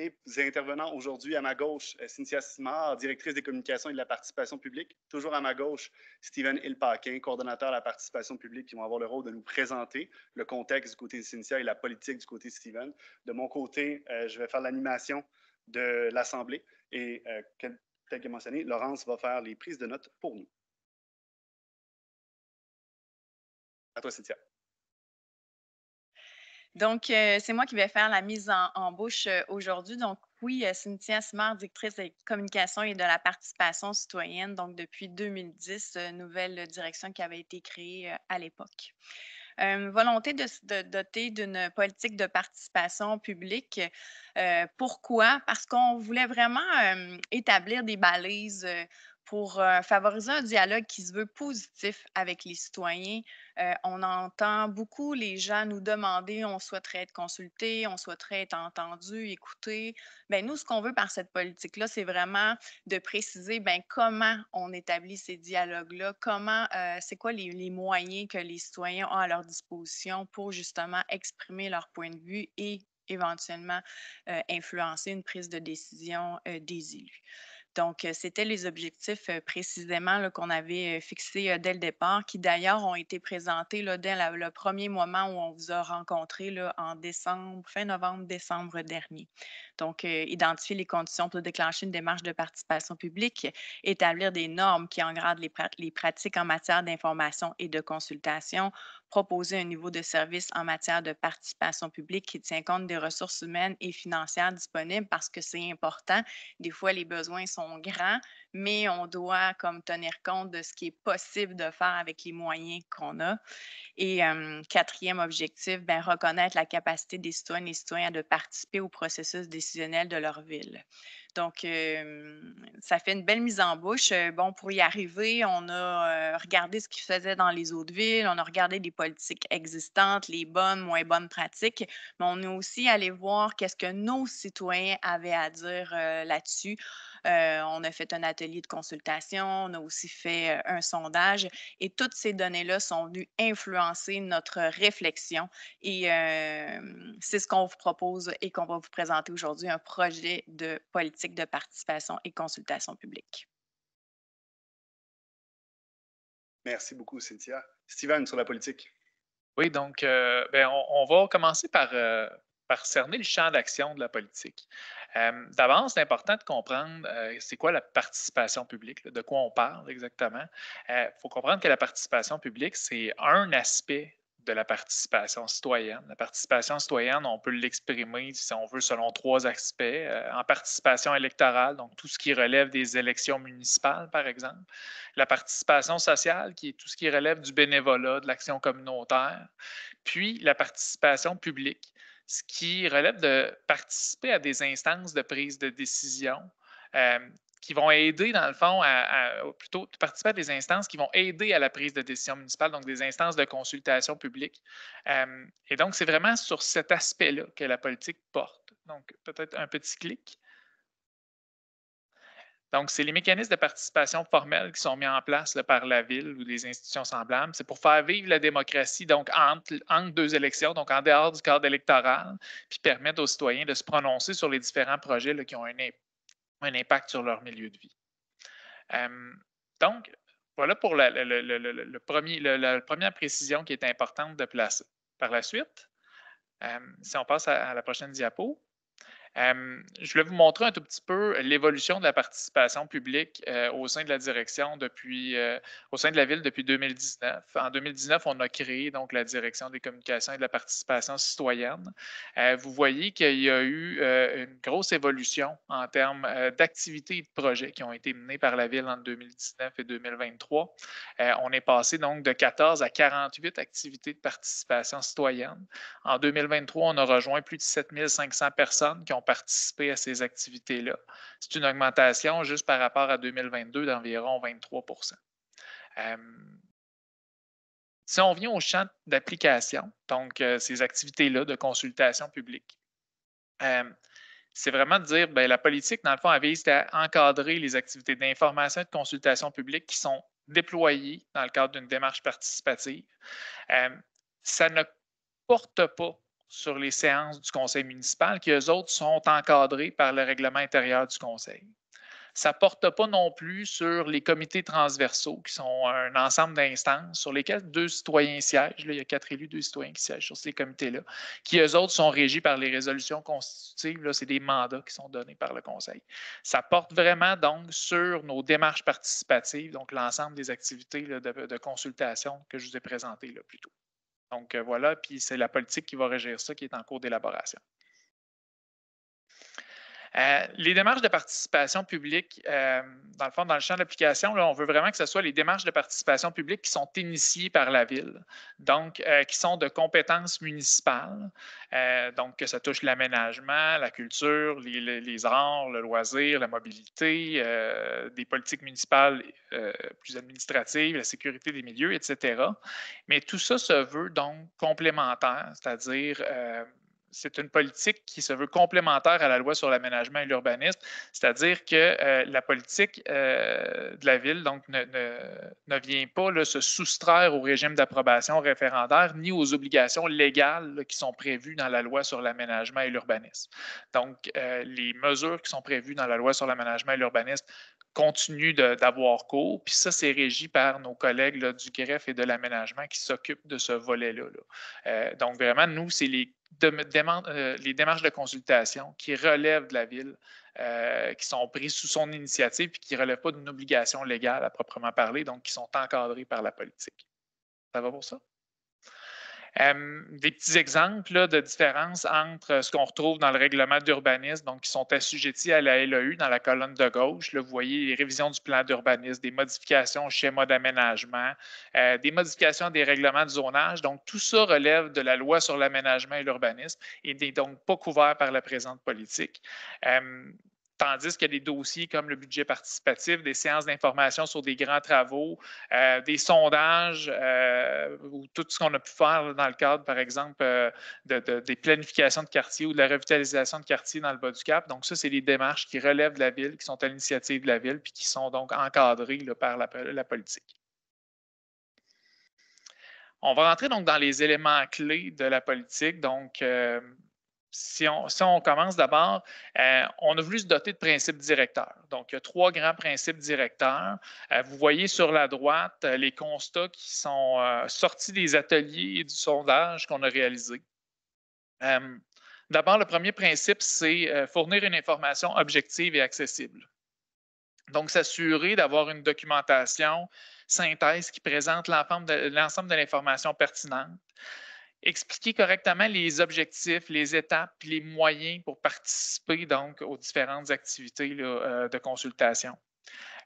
les Intervenants aujourd'hui à ma gauche, euh, Cynthia Simard, directrice des communications et de la participation publique. Toujours à ma gauche, Steven paquin coordonnateur de la participation publique, qui vont avoir le rôle de nous présenter le contexte du côté de Cynthia et la politique du côté de Steven. De mon côté, euh, je vais faire l'animation de l'Assemblée et, tel euh, que mentionné, Laurence va faire les prises de notes pour nous. À toi, Cynthia. Donc, euh, c'est moi qui vais faire la mise en, bouche euh, aujourd'hui. Donc, oui, euh, Cynthia Smart, directrice des communications et de la participation citoyenne, donc depuis 2010, nouvelle direction qui avait été créée à l'époque. volonté de se doter d'une politique de participation publique. pourquoi? Parce qu'on voulait vraiment établir des balises pour favoriser un dialogue qui se veut positif avec les citoyens. on entend beaucoup les gens nous demander on souhaiterait être consulté, on souhaiterait être entendu, écouté. Ben, nous, ce qu'on veut par cette politique-là, c'est vraiment de préciser ben, comment on établit ces dialogues-là, comment, c'est quoi les, moyens que les citoyens ont à leur disposition pour justement exprimer leur point de vue et éventuellement influencer une prise de décision des élus. Donc, c'était les objectifs précisément qu'on avait fixés dès le départ, qui d'ailleurs ont été présentés dès le premier moment où on vous a rencontré en décembre, fin novembre, décembre dernier. Donc, identifier les conditions pour déclencher une démarche de participation publique, établir des normes qui engradent les, les pratiques en matière d'information et de consultation, proposer un niveau de service en matière de participation publique qui tient compte des ressources humaines et financières disponibles parce que c'est important. Des fois, les besoins sont grands mais on doit comme tenir compte de ce qui est possible de faire avec les moyens qu'on a. Et quatrième objectif, ben, reconnaître la capacité des citoyennes et citoyens de participer au processus décisionnel de leur ville. Donc, ça fait une belle mise en bouche. Euh, bon, pour y arriver, on a euh, regardé ce qu'ils faisaient dans les autres villes, on a regardé les politiques existantes, les bonnes, moins bonnes pratiques, mais on est aussi allé voir qu'est-ce que nos citoyens avaient à dire euh, là-dessus. Euh, on a fait un atelier de consultation, on a aussi fait euh, un sondage et toutes ces données-là sont venues influencer notre réflexion et euh, c'est ce qu'on vous propose et qu'on va vous présenter aujourd'hui, un projet de politique de participation et consultation publique. Merci beaucoup, Cynthia. Steven, sur la politique. Oui, donc, ben, on, va commencer par, par cerner le champ d'action de la politique. Euh, D'avance, c'est important de comprendre euh, c'est quoi la participation publique, de quoi on parle exactement. Il euh, faut comprendre que la participation publique, c'est un aspect de la participation citoyenne. La participation citoyenne, on peut l'exprimer, si on veut, selon trois aspects. Euh, en participation électorale, donc tout ce qui relève des élections municipales, par exemple. La participation sociale, qui est tout ce qui relève du bénévolat, de l'action communautaire. Puis la participation publique, ce qui relève de participer à des instances de prise de décision euh, qui vont aider, dans le fond, à, plutôt de participer à des instances qui vont aider à la prise de décision municipale, donc des instances de consultation publique. Euh, et donc, c'est vraiment sur cet aspect-là que la politique porte. Donc, peut-être un petit clic. Donc, c'est les mécanismes de participation formelle qui sont mis en place par la ville ou des institutions semblables. C'est pour faire vivre la démocratie, donc entre, deux élections, donc en dehors du cadre électoral, puis permettre aux citoyens de se prononcer sur les différents projets qui ont un, impact sur leur milieu de vie. Euh, donc, voilà pour la, première précision qui est importante de placer. Par la suite, euh, si on passe à la prochaine diapo, euh, je vais vous montrer un tout petit peu l'évolution de la participation publique euh, au sein de la direction depuis, euh, au sein de la ville depuis 2019. En 2019, on a créé donc la direction des communications et de la participation citoyenne. vous voyez qu'il y a eu une grosse évolution en termes d'activités et de projets qui ont été menés par la ville entre 2019 et 2023. on est passé donc de 14 à 48 activités de participation citoyenne. En 2023, on a rejoint plus de 7500 personnes qui ont participer à ces activités-là. C'est une augmentation juste par rapport à 2022 d'environ 23 euh, si on vient au champ d'application, donc euh, ces activités-là de consultation publique, euh, c'est vraiment de dire ben, la politique, dans le fond, elle vise à encadrer les activités d'information et de consultation publique qui sont déployées dans le cadre d'une démarche participative. ça ne porte pas sur les séances du conseil municipal qui, eux autres, sont encadrés par le règlement intérieur du conseil. Ça ne porte pas non plus sur les comités transversaux, qui sont un ensemble d'instances sur lesquelles deux citoyens siègent. Là, il y a quatre élus, deux citoyens qui siègent sur ces comités-là, qui, eux autres, sont régis par les résolutions constitutives. C'est des mandats qui sont donnés par le Conseil. Ça porte vraiment donc sur nos démarches participatives, donc l'ensemble des activités de, consultation que je vous ai présentées là, plus tôt. Donc euh, voilà, puis c'est la politique qui va régir ça qui est en cours d'élaboration. Euh, les démarches de participation publique, euh, dans le fond, dans le champ d'application, on veut vraiment que ce soit les démarches de participation publique qui sont initiées par la ville, donc euh, qui sont de compétences municipales, donc que ça touche l'aménagement, la culture, les, les, arts, le loisir, la mobilité, des politiques municipales plus administratives, la sécurité des milieux, etc. Mais tout ça se veut donc complémentaire, c'est-à-dire c'est une politique qui se veut complémentaire à la loi sur l'aménagement et l'urbanisme, c'est-à-dire que euh, la politique euh, de la ville donc, ne, ne, vient pas se soustraire au régime d'approbation référendaire ni aux obligations légales qui sont prévues dans la loi sur l'aménagement et l'urbanisme. Donc, euh, les mesures qui sont prévues dans la loi sur l'aménagement et l'urbanisme continue d'avoir cours. Puis ça, c'est régi par nos collègues du greffe et de l'aménagement qui s'occupent de ce volet-là. Euh, donc, vraiment, nous, c'est les, euh, les, démarches de consultation qui relèvent de la ville, euh, qui sont prises sous son initiative et qui ne relèvent pas d'une obligation légale à proprement parler, donc qui sont encadrées par la politique. Ça va pour ça? Euh, des petits exemples de différence entre ce qu'on retrouve dans le règlement d'urbanisme, donc qui sont assujettis à la LEU dans la colonne de gauche. vous voyez les révisions du plan d'urbanisme, des modifications au schéma d'aménagement, euh, des modifications des règlements de zonage. Donc, tout ça relève de la loi sur l'aménagement et l'urbanisme et n'est donc pas couvert par la présente politique. Euh, Tandis qu'il y a des dossiers comme le budget participatif, des séances d'information sur des grands travaux, euh, des sondages euh, ou tout ce qu'on a pu faire dans le cadre, par exemple, euh, de, des planifications de quartier ou de la revitalisation de quartier dans le bas du Cap. Donc, ça, c'est des démarches qui relèvent de la ville, qui sont à l'initiative de la ville, puis qui sont donc encadrées par la, politique. On va rentrer donc dans les éléments clés de la politique. Donc, si on, commence d'abord, euh, on a voulu se doter de principes directeurs. Donc, il y a trois grands principes directeurs. Euh, vous voyez sur la droite euh, les constats qui sont sortis des ateliers et du sondage qu'on a réalisé. d'abord, le premier principe, c'est fournir une information objective et accessible. Donc, s'assurer d'avoir une documentation, synthèse qui présente l'ensemble de l'information pertinente expliquer correctement les objectifs, les étapes, et les moyens pour participer donc aux différentes activités euh, de consultation.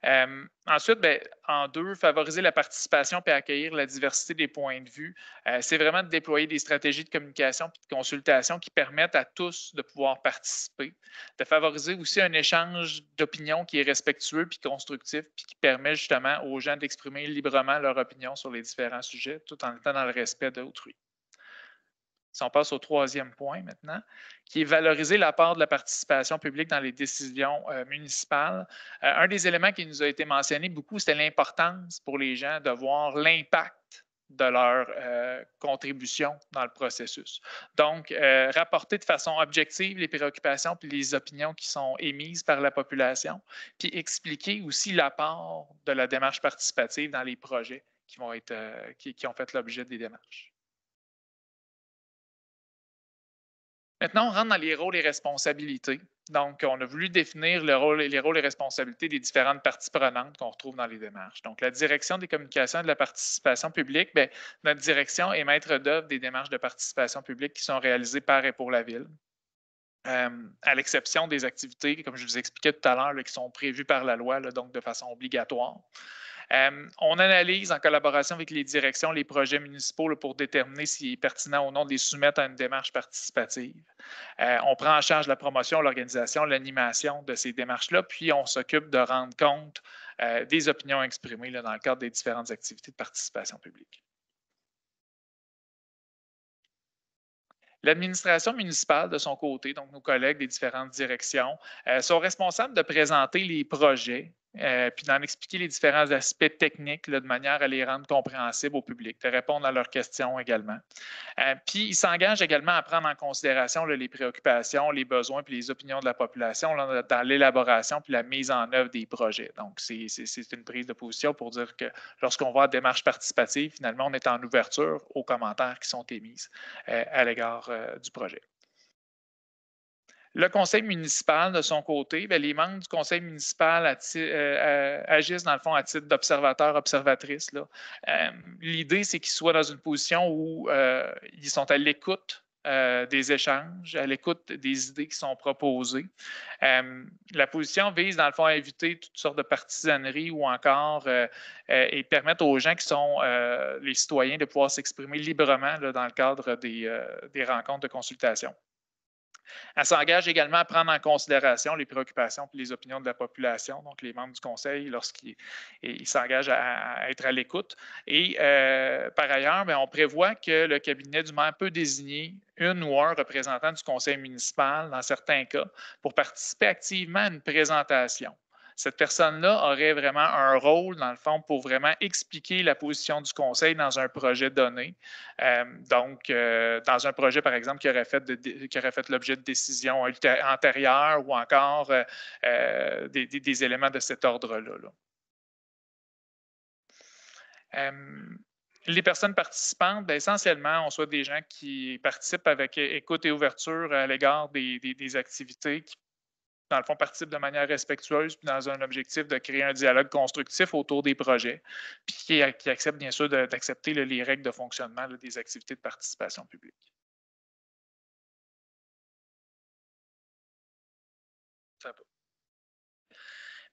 Euh, ensuite, ben, en deux, favoriser la participation et accueillir la diversité des points de vue. Euh, c'est vraiment de déployer des stratégies de communication et de consultation qui permettent à tous de pouvoir participer, de favoriser aussi un échange d'opinions qui est respectueux puis constructif puis qui permet justement aux gens d'exprimer librement leur opinion sur les différents sujets tout en étant dans le respect d'autrui si on passe au troisième point maintenant, qui est valoriser la part de la participation publique dans les décisions euh, municipales. Euh, un des éléments qui nous a été mentionné beaucoup, c'était l'importance pour les gens de voir l'impact de leur euh, contribution dans le processus. Donc, rapporter de façon objective les préoccupations puis les opinions qui sont émises par la population, puis expliquer aussi l'apport de la démarche participative dans les projets qui, vont être, qui ont fait l'objet des démarches. Maintenant, on rentre dans les rôles et responsabilités. Donc, on a voulu définir les rôles et responsabilités des différentes parties prenantes qu'on retrouve dans les démarches. Donc, la direction des communications et de la participation publique, bien, notre direction est maître d'œuvre des démarches de participation publique qui sont réalisées par et pour la ville. Euh, à l'exception des activités, comme je vous expliquais tout à l'heure, qui sont prévues par la loi, donc de façon obligatoire. Euh, on analyse en collaboration avec les directions les projets municipaux pour déterminer s'il est pertinent ou non de les soumettre à une démarche participative. Euh, on prend en charge la promotion, l'organisation, l'animation de ces démarches-là, puis on s'occupe de rendre compte euh, des opinions exprimées dans le cadre des différentes activités de participation publique. L'administration municipale, de son côté, donc nos collègues des différentes directions, sont responsables de présenter les projets euh, puis d'en expliquer les différents aspects techniques de manière à les rendre compréhensibles au public, de répondre à leurs questions également. Euh, puis il s'engage également à prendre en considération les préoccupations, les besoins puis les opinions de la population dans l'élaboration puis la mise en œuvre des projets. Donc c'est une prise de position pour dire que lorsqu'on voit à démarche participative, finalement, on est en ouverture aux commentaires qui sont émis euh, à l'égard du projet. Le conseil municipal, de son côté, ben, les membres du conseil municipal euh, agissent dans le fond à titre d'observateurs, observatrices. Euh, l'idée, c'est qu'ils soient dans une position où euh, ils sont à l'écoute des échanges, à l'écoute des idées qui sont proposées. la position vise, dans le fond, à éviter toutes sortes de partisaneries ou encore et permettre aux gens qui sont les citoyens de pouvoir s'exprimer librement dans le cadre des rencontres de consultation. Elle s'engage également à prendre en considération les préoccupations et les opinions de la population, donc les membres du Conseil, lorsqu'ils s'engagent à, être à l'écoute. Et euh, par ailleurs, ben, on prévoit que le cabinet du maire peut désigner une ou un représentant du conseil municipal dans certains cas pour participer activement à une présentation cette personne-là aurait vraiment un rôle, dans le fond, pour vraiment expliquer la position du conseil dans un projet donné. Euh, donc, euh, dans un projet, par exemple, qui aurait fait, l'objet de décisions antérieures ou encore euh, des, éléments de cet ordre-là. les personnes participantes, ben, essentiellement, on soit des gens qui participent avec écoute et ouverture à l'égard des, des, activités qui dans le fond, participe de manière respectueuse, dans un objectif de créer un dialogue constructif autour des projets, puis qui, accepte bien sûr d'accepter les règles de fonctionnement des activités de participation publique.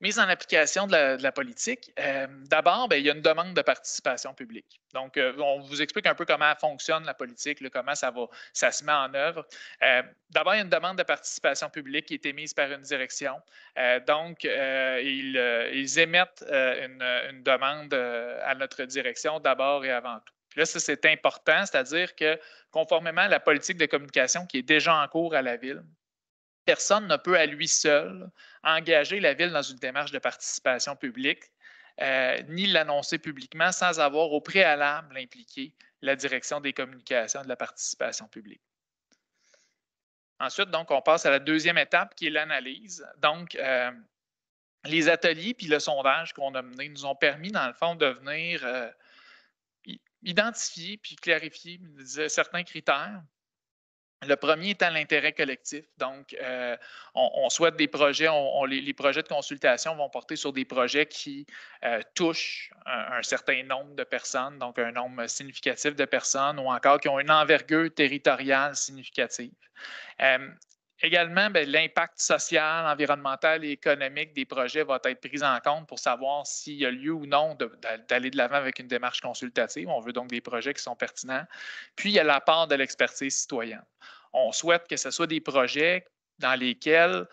mise en application de la, politique, euh, d'abord, ben, il y a une demande de participation publique. Donc, euh, on vous explique un peu comment fonctionne la politique, comment ça, ça se met en œuvre. Euh, d'abord, il y a une demande de participation publique qui est émise par une direction. donc, ils, émettent une, demande à notre direction d'abord et avant tout. là, c'est important, c'est-à-dire que conformément à la politique de communication qui est déjà en cours à la ville, personne ne peut à lui seul engager la ville dans une démarche de participation publique, euh, ni l'annoncer publiquement sans avoir au préalable impliqué la direction des communications de la participation publique. Ensuite, donc, on passe à la deuxième étape qui est l'analyse. Donc, euh, les ateliers puis le sondage qu'on a mené nous ont permis, dans le fond, de venir euh, identifier puis clarifier certains critères le premier étant l'intérêt collectif. Donc, euh, on, souhaite des projets, les, projets de consultation vont porter sur des projets qui euh, touchent un, certain nombre de personnes, donc un nombre significatif de personnes, ou encore qui ont une envergure territoriale significative. Euh, Également, ben, l'impact social, environnemental et économique des projets va être pris en compte pour savoir s'il y a lieu ou non d'aller de l'avant avec une démarche consultative. On veut donc des projets qui sont pertinents. Puis, il y a part de l'expertise citoyenne. On souhaite que ce soit des projets dans lesquels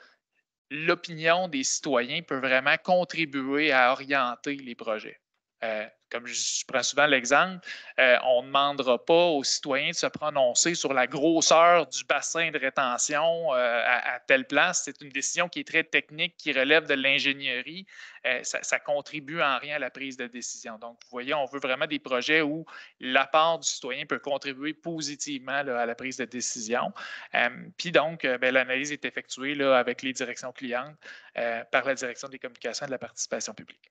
l'opinion des citoyens peut vraiment contribuer à orienter les projets. Euh, comme je prends souvent l'exemple, euh, on ne demandera pas aux citoyens de se prononcer sur la grosseur du bassin de rétention euh, à, telle place. C'est une décision qui est très technique, qui relève de l'ingénierie. Ça, ne contribue en rien à la prise de décision. Donc, vous voyez, on veut vraiment des projets où la part du citoyen peut contribuer positivement à la prise de décision. Puis donc, ben, l'analyse est effectuée avec les directions clientes par la direction des communications et de la participation publique.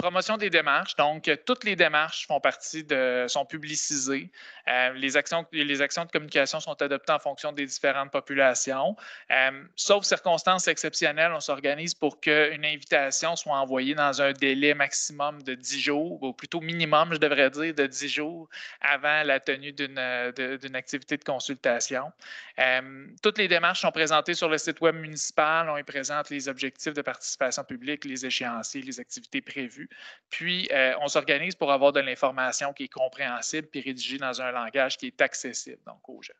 Promotion des démarches. Donc, toutes les démarches font partie de, sont publicisées. Euh, les, actions, les actions de communication sont adoptées en fonction des différentes populations. Euh, sauf circonstances exceptionnelles, on s'organise pour qu'une invitation soit envoyée dans un délai maximum de 10 jours, ou plutôt minimum, je devrais dire, de 10 jours avant la tenue d'une activité de consultation. Euh, toutes les démarches sont présentées sur le site Web municipal. On y présente les objectifs de participation publique, les échéanciers, les activités prévues. Puis, euh, on s'organise pour avoir de l'information qui est compréhensible puis rédigée dans un langage qui est accessible donc, aux jeunes.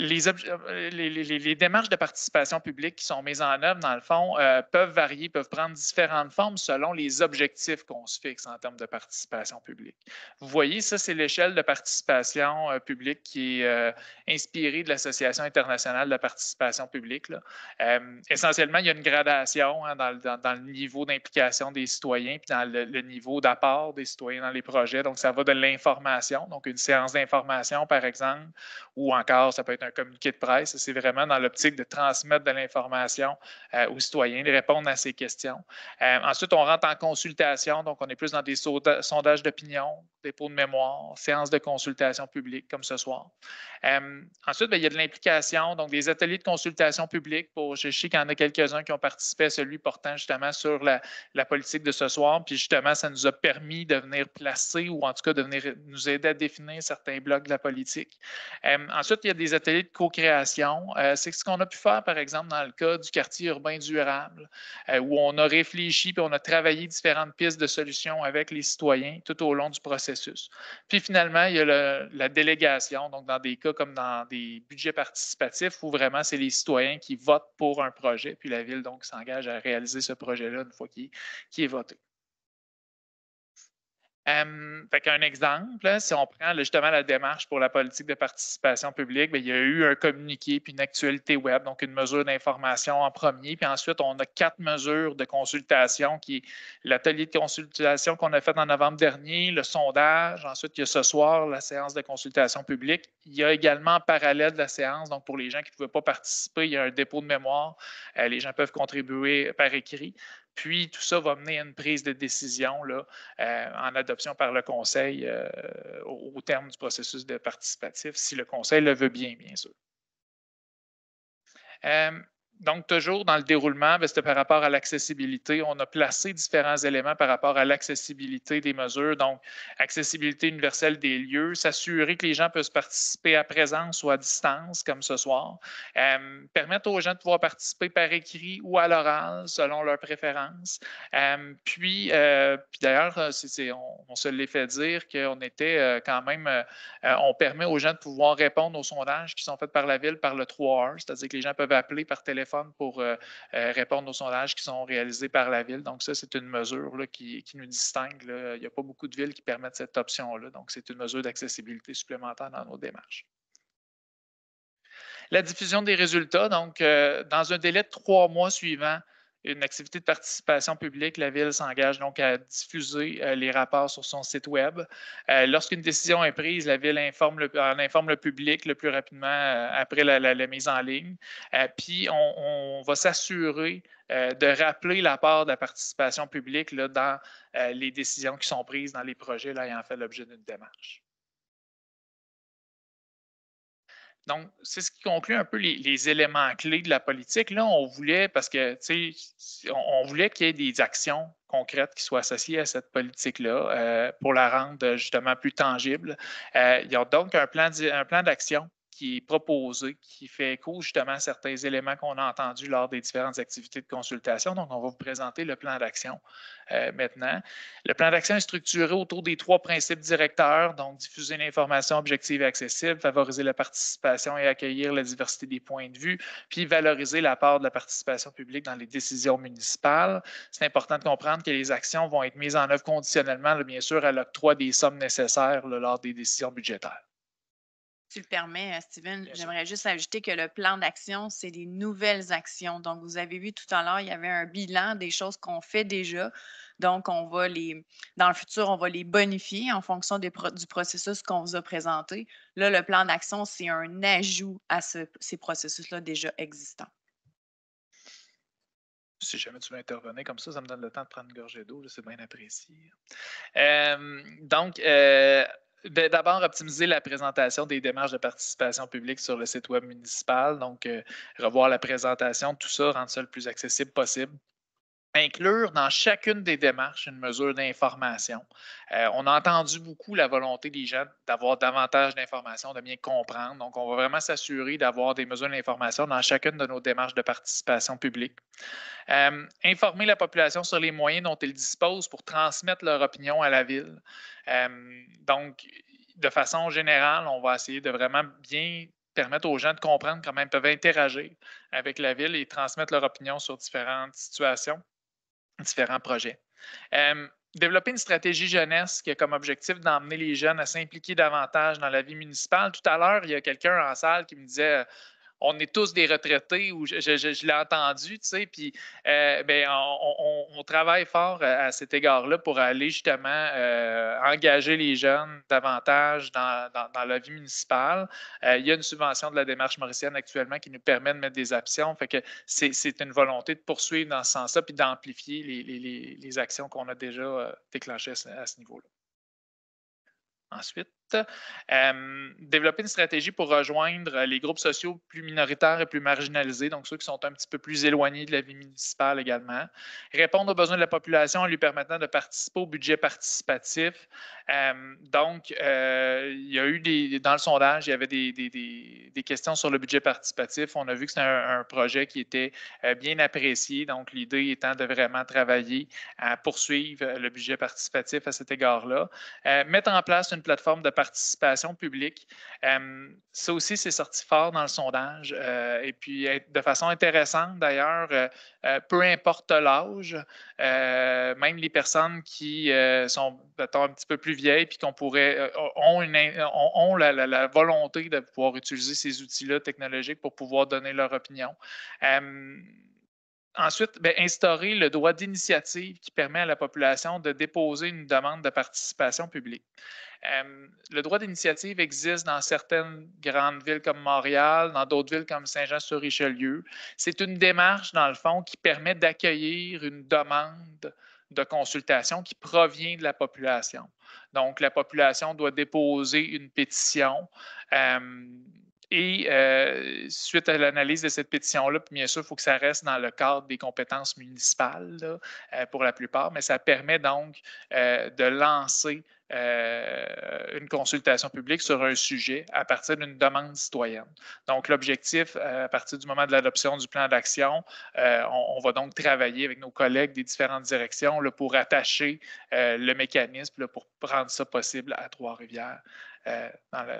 Euh, les, les, démarches de participation publique qui sont mises en œuvre, dans le fond, euh, peuvent varier, peuvent prendre différentes formes selon les objectifs qu'on se fixe en termes de participation publique. Vous voyez, ça, c'est l'échelle de participation euh, publique qui est inspirée de l'Association internationale de participation publique. essentiellement, il y a une gradation hein, dans, le niveau d'implication des citoyens, puis dans le, le niveau d'apport des citoyens dans les projets. Donc, ça va de l'information, donc une séance d'information, par exemple, ou encore, ça peut être un communiqué de presse. C'est vraiment dans l'optique de transmettre de l'information euh, aux citoyens, de répondre à ces questions. Euh, ensuite, on rentre en consultation, donc on est plus dans des sondages d'opinion, dépôts de mémoire, séances de consultation publique, comme ce soir. Euh, ensuite, ben, il y a de l'implication, donc des ateliers de consultation publique. Pour, je sais qu'il y en a quelques-uns qui ont participé à celui portant justement sur la, politique de ce soir. Puis justement, ça nous a permis de venir placer ou en tout cas de venir nous aider à définir certains blocs de la politique. ensuite, il y a des ateliers de co-création. Euh, c'est ce qu'on a pu faire, par exemple, dans le cas du quartier urbain durable, euh, où on a réfléchi puis on a travaillé différentes pistes de solutions avec les citoyens tout au long du processus. Puis finalement, il y a la délégation, donc dans des cas comme dans des budgets participatifs, où vraiment c'est les citoyens qui votent pour un projet, puis la ville donc s'engage à réaliser ce projet-là une fois qu'il est voté. Euh, un exemple, si on prend justement la démarche pour la politique de participation publique, il y a eu un communiqué puis une actualité web, donc une mesure d'information en premier, puis ensuite on a quatre mesures de consultation qui l'atelier de consultation qu'on a fait en novembre dernier, le sondage, ensuite il y a ce soir la séance de consultation publique. Il y a également en parallèle de la séance, donc pour les gens qui ne pouvaient pas participer, il y a un dépôt de mémoire, euh, les gens peuvent contribuer par écrit. Puis tout ça va mener à une prise de décision là, euh, en adoption par le Conseil euh, au, terme du processus de participatif, si le Conseil le veut bien, bien sûr. Euh, donc, toujours dans le déroulement, ben, c'était par rapport à l'accessibilité. On a placé différents éléments par rapport à l'accessibilité des mesures, donc accessibilité universelle des lieux, s'assurer que les gens peuvent participer à présence ou à distance, comme ce soir, euh, permettre aux gens de pouvoir participer par écrit ou à l'oral, selon leurs préférences. Euh, euh, puis, d'ailleurs, on, se l'est fait dire qu'on était quand même, on permet aux gens de pouvoir répondre aux sondages qui sont faits par la ville par le 3 h cest c'est-à-dire que les gens peuvent appeler par téléphone pour euh, euh, répondre aux sondages qui sont réalisés par la ville. Donc, ça, c'est une mesure qui, nous distingue. Il n'y a pas beaucoup de villes qui permettent cette option-là. Donc, c'est une mesure d'accessibilité supplémentaire dans nos démarches la diffusion des résultats, donc euh, dans un délai de trois mois suivant une activité de participation publique, la Ville s'engage donc à diffuser euh, les rapports sur son site Web. Euh, lorsqu'une décision est prise, la Ville informe le, informe le public le plus rapidement euh, après la, mise en ligne. puis, on, va s'assurer de rappeler la part de la participation publique dans les décisions qui sont prises dans les projets là, ayant fait l'objet d'une démarche. Donc, c'est ce qui conclut un peu les, éléments clés de la politique. Là, on voulait, parce que, tu sais, on, voulait qu'il y ait des actions concrètes qui soient associées à cette politique-là euh, pour la rendre justement plus tangible. Euh, il y a donc un plan, un plan d'action qui est proposé, qui fait écho justement à certains éléments qu'on a entendus lors des différentes activités de consultation. Donc, on va vous présenter le plan d'action euh, maintenant. Le plan d'action est structuré autour des trois principes directeurs, donc diffuser l'information objective et accessible, favoriser la participation et accueillir la diversité des points de vue, puis valoriser la part de la participation publique dans les décisions municipales. C'est important de comprendre que les actions vont être mises en œuvre conditionnellement, bien sûr, à l'octroi des sommes nécessaires lors des décisions budgétaires tu le permets, euh, Steven, j'aimerais juste ajouter que le plan d'action, c'est des nouvelles actions. Donc, vous avez vu tout à l'heure, il y avait un bilan des choses qu'on fait déjà. Donc, on va les, dans le futur, on va les bonifier en fonction du processus qu'on vous a présenté. Là, le plan d'action, c'est un ajout à ces processus-là déjà existants. Si jamais tu veux intervenir comme ça, ça me donne le temps de prendre une gorgée d'eau, c'est bien apprécié. Euh, donc, euh, ben, d'abord optimiser la présentation des démarches de participation publique sur le site web municipal, donc euh, revoir la présentation, tout ça, rendre ça le plus accessible possible inclure dans chacune des démarches une mesure d'information. Euh, on a entendu beaucoup la volonté des gens d'avoir davantage d'informations, de bien comprendre. Donc, on va vraiment s'assurer d'avoir des mesures d'information dans chacune de nos démarches de participation publique. Euh, informer la population sur les moyens dont ils disposent pour transmettre leur opinion à la ville. Euh, donc, de façon générale, on va essayer de vraiment bien permettre aux gens de comprendre comment ils peuvent interagir avec la ville et transmettre leur opinion sur différentes situations différents projets. Euh, développer une stratégie jeunesse qui a comme objectif d'emmener les jeunes à s'impliquer davantage dans la vie municipale. Tout à l'heure, il y a quelqu'un en salle qui me disait on est tous des retraités, ou je, l'ai entendu, tu sais, puis euh, ben, on, travaille fort à cet égard-là pour aller justement euh, engager les jeunes davantage dans, la vie municipale. Euh, il y a une subvention de la démarche mauricienne actuellement qui nous permet de mettre des actions, fait que c'est une volonté de poursuivre dans ce sens-là, puis d'amplifier les, actions qu'on a déjà déclenchées à ce niveau-là. Ensuite, euh, développer une stratégie pour rejoindre euh, les groupes sociaux plus minoritaires et plus marginalisés, donc ceux qui sont un petit peu plus éloignés de la vie municipale également. Répondre aux besoins de la population en lui permettant de participer au budget participatif, euh, donc, euh, il y a eu dans le sondage, il y avait des, questions sur le budget participatif. On a vu que c'est un, projet qui était euh, bien apprécié. Donc, l'idée étant de vraiment travailler à poursuivre le budget participatif à cet égard-là. mettre en place une plateforme de participation publique. ça aussi, c'est sorti fort dans le sondage. et puis, de façon intéressante, d'ailleurs, euh, peu importe l'âge, euh, même les personnes qui euh, sont un petit peu plus vieilles puis qu'on pourrait ont, ont la, la, volonté de pouvoir utiliser ces outils-là technologiques pour pouvoir donner leur opinion Ensuite, ben, instaurer le droit d'initiative qui permet à la population de déposer une demande de participation publique. Euh, le droit d'initiative existe dans certaines grandes villes comme Montréal, dans d'autres villes comme Saint-Jean-sur-Richelieu. C'est une démarche, dans le fond, qui permet d'accueillir une demande de consultation qui provient de la population. Donc, la population doit déposer une pétition. Euh, et euh, suite à l'analyse de cette pétition-là, bien sûr, il faut que ça reste dans le cadre des compétences municipales euh, pour la plupart, mais ça permet donc euh, de lancer une consultation publique sur un sujet à partir d'une demande citoyenne. Donc, l'objectif, à partir du moment de l'adoption du plan d'action, on, va donc travailler avec nos collègues des différentes directions pour attacher le mécanisme pour rendre ça possible à Trois-Rivières à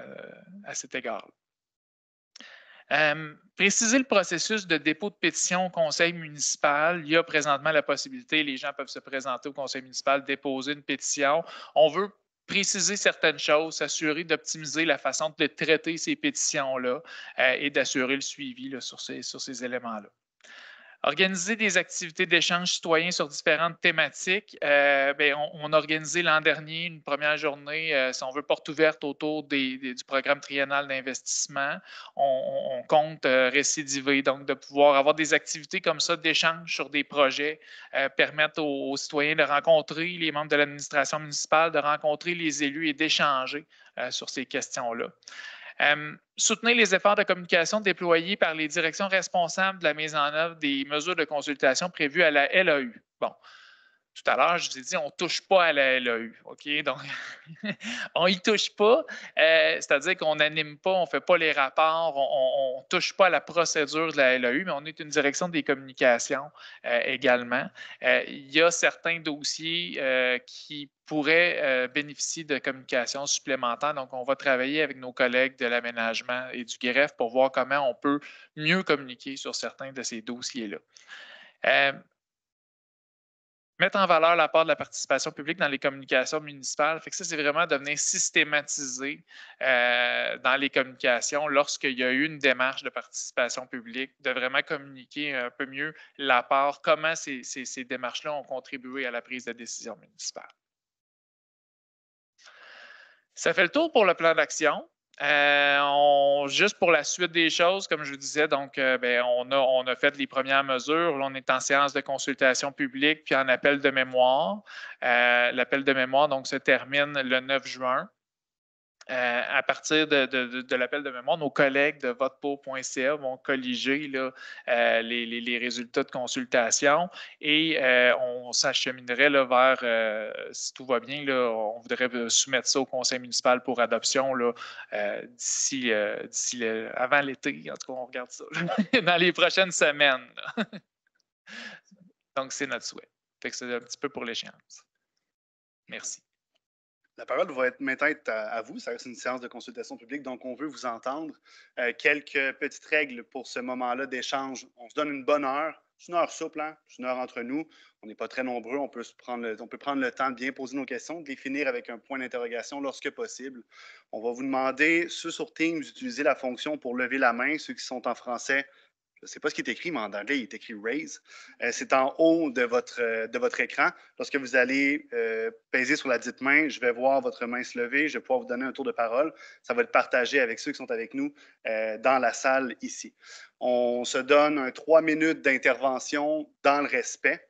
cet égard. Euh, préciser le processus de dépôt de pétition au conseil municipal. Il y a présentement la possibilité, les gens peuvent se présenter au conseil municipal, déposer une pétition. On veut préciser certaines choses, s'assurer d'optimiser la façon de traiter ces pétitions-là euh, et d'assurer le suivi sur ces, sur ces éléments-là. Organiser des activités d'échange citoyen sur différentes thématiques. Euh, ben, on, a organisé l'an dernier une première journée, euh, si on veut, porte ouverte autour du programme triennal d'investissement. On, compte euh, récidiver, donc de pouvoir avoir des activités comme ça d'échange sur des projets, permettre aux, citoyens de rencontrer les membres de l'administration municipale, de rencontrer les élus et d'échanger sur ces questions-là. Euh, Soutenez les efforts de communication déployés par les directions responsables de la mise en œuvre des mesures de consultation prévues à la LAU. Bon, tout à l'heure, je vous ai dit, on ne touche pas à la LAU. E OK? Donc, on n'y touche pas, euh, c'est-à-dire qu'on n'anime pas, on ne fait pas les rapports, on ne touche pas à la procédure de la LAU, e mais on est une direction des communications euh, également. Euh, il y a certains dossiers qui pourraient bénéficier de communications supplémentaires. Donc, on va travailler avec nos collègues de l'aménagement et du GREF pour voir comment on peut mieux communiquer sur certains de ces dossiers-là mettre en valeur l'apport de la participation publique dans les communications municipales. Fait que ça, c'est vraiment devenir systématisé euh, dans les communications lorsqu'il y a eu une démarche de participation publique, de vraiment communiquer un peu mieux la part, comment ces démarches-là ont contribué à la prise de décision municipale. Ça fait le tour pour le plan d'action. Euh, on, juste pour la suite des choses, comme je vous disais, donc euh, ben, on, a, on, a, fait les premières mesures. on est en séance de consultation publique puis en appel de mémoire. Euh, l'appel de mémoire donc, se termine le 9 juin. Euh, à partir de, l'appel de mémoire, nos collègues de Votepo.ca vont colliger euh, les, résultats de consultation et euh, on s'acheminerait vers, si tout va bien, on voudrait soumettre ça au conseil municipal pour adoption d'ici, avant l'été. En tout cas, on regarde ça dans les prochaines semaines. Donc, c'est notre souhait. Fait c'est un petit peu pour l'échéance. Merci. La parole va être maintenant à, vous. C'est une séance de consultation publique, donc on veut vous entendre. Euh, quelques petites règles pour ce moment-là d'échange. On se donne une bonne heure. C'est une heure souple, hein? c'est une heure entre nous. On n'est pas très nombreux. On peut, prendre on peut prendre le temps de bien poser nos questions, de les finir avec un point d'interrogation lorsque possible. On va vous demander, ceux sur Teams, d'utiliser la fonction pour lever la main. Ceux qui sont en français, je ne sais pas ce qui est écrit, mais en anglais, il est écrit Raise. Euh, c'est en haut de votre, euh, de votre écran. Lorsque vous allez euh, peser sur la dite main, je vais voir votre main se lever, je vais pouvoir vous donner un tour de parole. Ça va être partagé avec ceux qui sont avec nous dans la salle ici. On se donne trois minutes d'intervention dans le respect.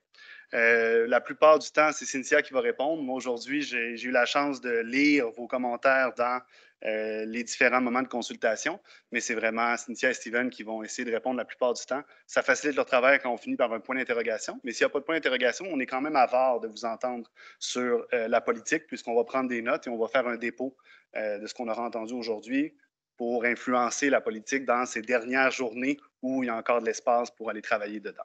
Euh, la plupart du temps, c'est Cynthia qui va répondre. Moi, aujourd'hui, j'ai eu la chance de lire vos commentaires dans euh, les différents moments de consultation, mais c'est vraiment Cynthia et Steven qui vont essayer de répondre la plupart du temps. Ça facilite leur travail quand on finit par un point d'interrogation, mais s'il n'y a pas de point d'interrogation, on est quand même avare de vous entendre sur euh, la politique, puisqu'on va prendre des notes et on va faire un dépôt de ce qu'on aura entendu aujourd'hui pour influencer la politique dans ces dernières journées où il y a encore de l'espace pour aller travailler dedans.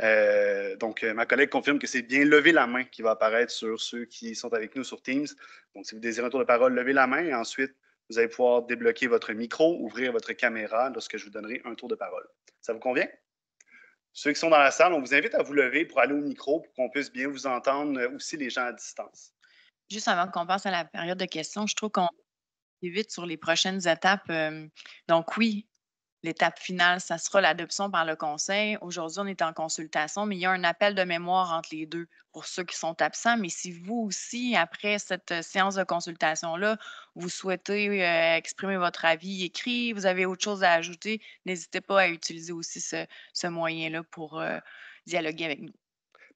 Euh, donc, euh, ma collègue confirme que c'est bien lever la main qui va apparaître sur ceux qui sont avec nous sur Teams. Donc, si vous désirez un tour de parole, levez la main et ensuite, vous allez pouvoir débloquer votre micro, ouvrir votre caméra lorsque je vous donnerai un tour de parole. Ça vous convient? Ceux qui sont dans la salle, on vous invite à vous lever pour aller au micro pour qu'on puisse bien vous entendre euh, aussi les gens à distance. Juste avant qu'on passe à la période de questions, je trouve qu'on est vite sur les prochaines étapes. Donc oui, L'étape finale, ça sera l'adoption par le conseil. Aujourd'hui, on est en consultation, mais il y a un appel de mémoire entre les deux pour ceux qui sont absents. Mais si vous aussi, après cette euh, séance de consultation-là, vous souhaitez euh, exprimer votre avis écrit, vous avez autre chose à ajouter, n'hésitez pas à utiliser aussi ce, moyen-là pour euh, dialoguer avec nous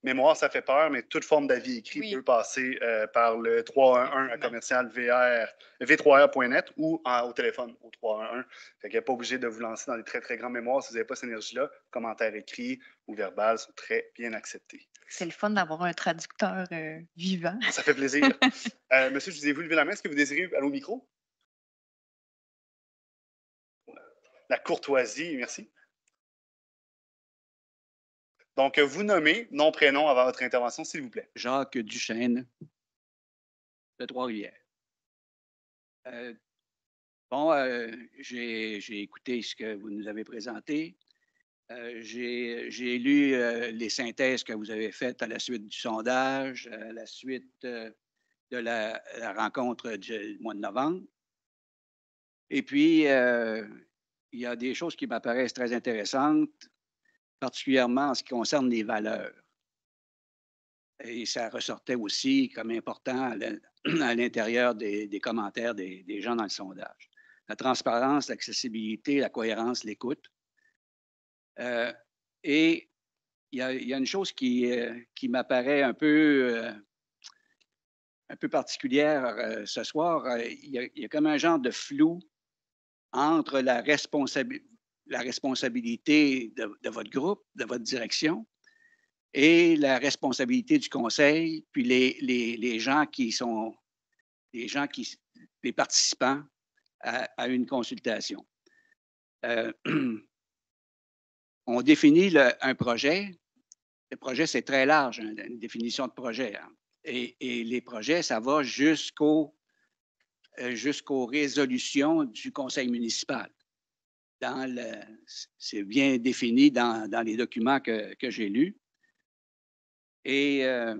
mémoire, ça fait peur, mais toute forme d'avis écrit peut passer euh, par le 311 à commercial VR, v3r.net ou au téléphone au 311. Fait qu'il n'est pas obligé de vous lancer dans des très, très grands mémoires si vous n'avez pas cette énergie-là. Commentaires écrits ou verbales sont très bien acceptés. C'est le fun d'avoir un traducteur euh, vivant. Ça fait plaisir. Euh, monsieur, je vous ai vu lever la main. Est-ce que vous désirez aller au micro? La courtoisie, merci. Donc, euh, vous nommez nom, prénom avant votre intervention, s'il vous plaît. Jacques Duchesne, de Trois-Rivières. Euh, bon, euh, j'ai écouté ce que vous nous avez présenté. Euh, j'ai lu les synthèses que vous avez faites à la suite du sondage, à la suite de la, rencontre du mois de novembre. Et puis, il y a des choses qui m'apparaissent très intéressantes particulièrement en ce qui concerne les valeurs. Et ça ressortait aussi comme important à l'intérieur des, commentaires des, gens dans le sondage. La transparence, l'accessibilité, la cohérence, l'écoute. Euh, et il y, a une chose qui, euh, qui m'apparaît un peu, euh, un peu particulière ce soir. Il il y, a comme un genre de flou entre la responsabilité la responsabilité de, votre groupe, de votre direction, et la responsabilité du conseil, puis les, gens qui sont les gens qui les participants à, une consultation. Euh, on définit un projet. Le projet, c'est très large, hein, une définition de projet. Hein. Et, les projets, ça va euh, jusqu'aux résolutions du conseil municipal dans le, c'est bien défini dans, les documents que, j'ai lus. Et euh,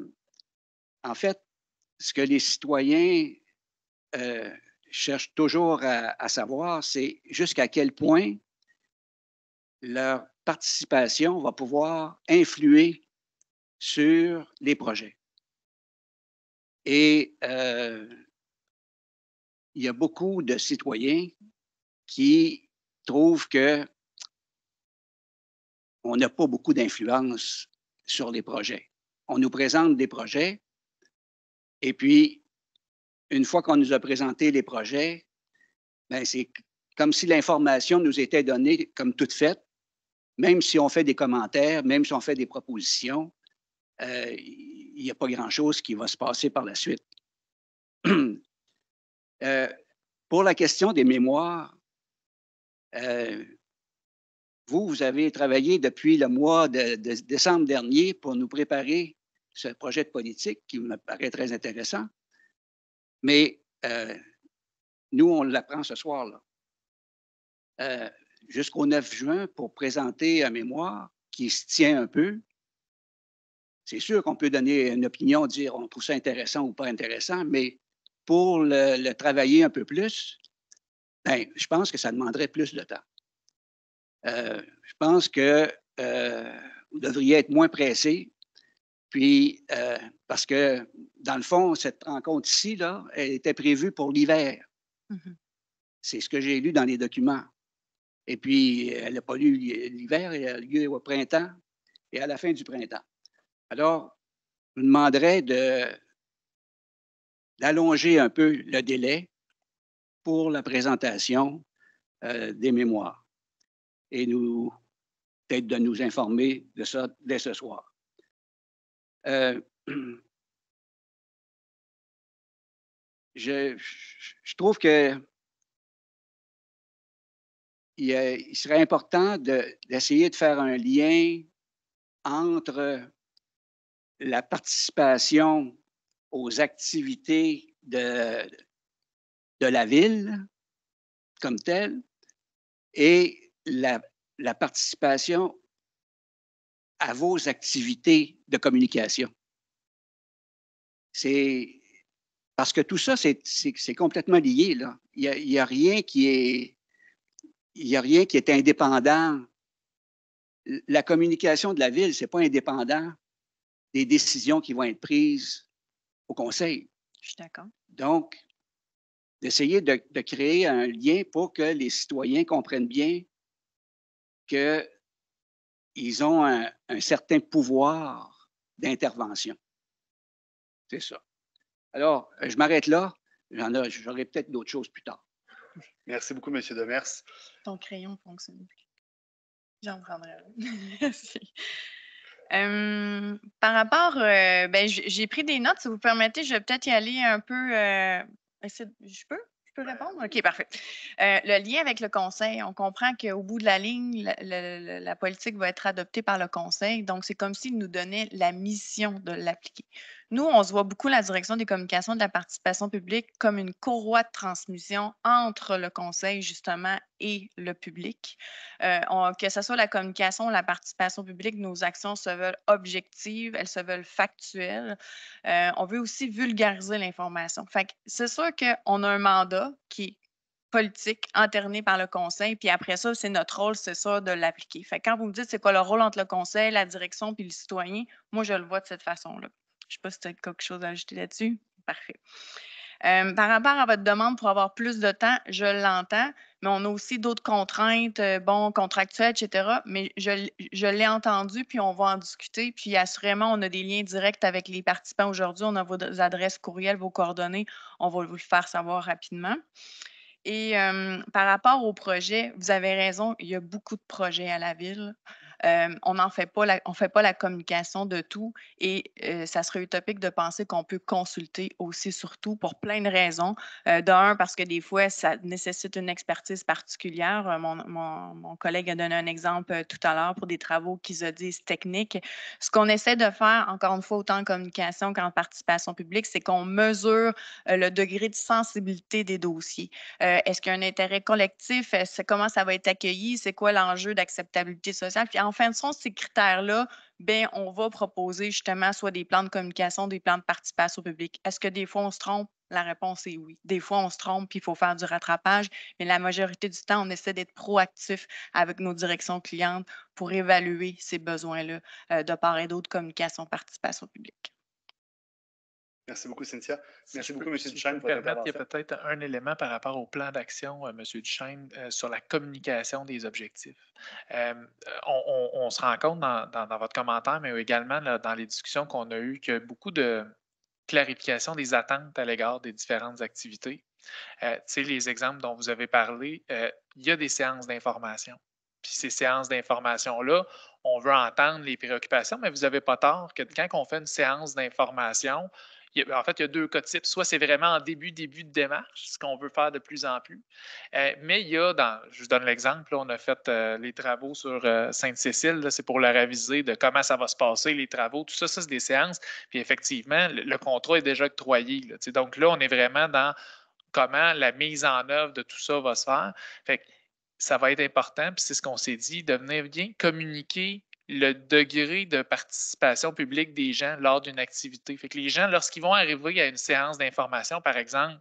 en fait, ce que les citoyens euh, cherchent toujours à, savoir, c'est jusqu'à quel point leur participation va pouvoir influer sur les projets. Et euh, il y a beaucoup de citoyens qui trouve que on n'a pas beaucoup d'influence sur les projets. On nous présente des projets et puis, une fois qu'on nous a présenté les projets, ben, c'est comme si l'information nous était donnée comme toute faite, même si on fait des commentaires, même si on fait des propositions, il euh, n'y a pas grand-chose qui va se passer par la suite. Euh, pour la question des mémoires, euh, vous, vous avez travaillé depuis le mois de, décembre dernier pour nous préparer ce projet de politique qui me paraît très intéressant. Mais euh, nous, on l'apprend ce soir-là. Euh, jusqu'au 9 juin pour présenter un mémoire qui se tient un peu. C'est sûr qu'on peut donner une opinion, dire on trouve ça intéressant ou pas intéressant, mais pour le travailler un peu plus, ben, je pense que ça demanderait plus de temps. Euh, je pense que euh, vous devriez être moins pressé. Puis, euh, parce que, dans le fond, cette rencontre ici, là, elle était prévue pour l'hiver. Mm-hmm. C'est ce que j'ai lu dans les documents. Et puis, elle n'a pas lu l'hiver, elle a lieu au printemps et à la fin du printemps. Alors, je vous demanderais d'allonger un peu le délai pour la présentation euh, des mémoires. Et nous, peut-être de nous informer de ça dès ce soir. Euh, je, trouve que il, serait important d'essayer de faire un lien entre la participation aux activités de, de la ville comme telle et la, participation à vos activités de communication. C'est parce que tout ça, c'est complètement lié. Il n'y a, a rien qui est il a rien qui est indépendant. La communication de la ville, ce n'est pas indépendant des décisions qui vont être prises au conseil. Je suis d'accord. Donc, essayer de, créer un lien pour que les citoyens comprennent bien qu'ils ont un, certain pouvoir d'intervention. C'est ça. Alors, euh, je m'arrête là. J'en J'aurai peut-être d'autres choses plus tard. Merci beaucoup, M. Demers. Ton crayon fonctionne. J'en prendrai un. Merci. Euh, par rapport, euh, ben, j'ai pris des notes. Si vous permettez, je vais peut-être y aller un peu ben, je peux? Je peux ben, répondre? OK, parfait. Euh, le lien avec le conseil, on comprend qu'au bout de la ligne, la, la, politique va être adoptée par le conseil. Donc, c'est comme s'il nous donnait la mission de l'appliquer. Nous, on se voit beaucoup la direction des communications de la participation publique comme une courroie de transmission entre le conseil, justement, et le public. Euh, que ce soit la communication, la participation publique, nos actions se veulent objectives, elles se veulent factuelles. Euh, on veut aussi vulgariser l'information. c'est sûr qu'on a un mandat qui est politique interné par le conseil, puis après ça, c'est notre rôle, c'est ça, de l'appliquer. quand vous me dites c'est quoi le rôle entre le conseil, la direction puis le citoyen, moi, je le vois de cette façon-là. Je ne sais pas si tu as quelque chose à ajouter là-dessus. Parfait. Euh, par rapport à votre demande pour avoir plus de temps, je l'entends, mais on a aussi d'autres contraintes, euh, bon, contractuelles, etc. Mais je, l'ai entendu, puis on va en discuter. Puis assurément, on a des liens directs avec les participants aujourd'hui. On a vos adresses courriel, vos coordonnées. On va vous le faire savoir rapidement. Et euh, par rapport au projet, vous avez raison, il y a beaucoup de projets à la ville. Euh, on n'en fait pas, la, fait pas la communication de tout et euh, ça serait utopique de penser qu'on peut consulter aussi surtout pour plein de raisons. Euh, D'un, parce que des fois, ça nécessite une expertise particulière. Mon, collègue a donné un exemple tout à l'heure pour des travaux qu'ils ont dit techniques. Ce qu'on essaie de faire, encore une fois, autant en communication qu'en participation publique, c'est qu'on mesure le degré de sensibilité des dossiers. Est-ce qu'il y a un intérêt collectif? Comment ça va être accueilli? C'est quoi l'enjeu d'acceptabilité sociale? en fin de compte, ces critères-là, ben on va proposer justement soit des plans de communication, des plans de participation au public. Est-ce que des fois on se trompe? La réponse est oui. Des fois, on se trompe, puis il faut faire du rattrapage, mais la majorité du temps, on essaie d'être proactif avec nos directions clientes pour évaluer ces besoins-là euh, de part et d'autre, communication, participation public. Merci beaucoup, Cynthia. Merci beaucoup, M. Duchesne. Pour permettre, il y a peut-être un élément par rapport au plan d'action, euh, M. Duchesne, euh, sur la communication des objectifs. Euh, on, se rend compte dans, votre commentaire, mais également dans les discussions qu'on a eues, que beaucoup de clarification des attentes à l'égard des différentes activités. Euh, les exemples dont vous avez parlé, il y a des séances d'information. Puis ces séances d'information-là, on veut entendre les préoccupations, mais vous n'avez pas tort que quand on fait une séance d'information, ben, en fait, il y a deux cas de type. Soit c'est vraiment en début, début de démarche, ce qu'on veut faire de plus en plus. Euh, mais il y a, dans, je vous donne l'exemple, on a fait euh, les travaux sur euh, Sainte-Cécile, c'est pour la raviser de comment ça va se passer, les travaux, tout ça, ça, c'est des séances. Puis effectivement, le, contrat est déjà octroyé. donc là, on est vraiment dans comment la mise en œuvre de tout ça va se faire. ça va être important, puis c'est ce qu'on s'est dit, de venir bien communiquer le degré de participation publique des gens lors d'une activité. Fait que les gens, lorsqu'ils vont arriver à une séance d'information, par exemple,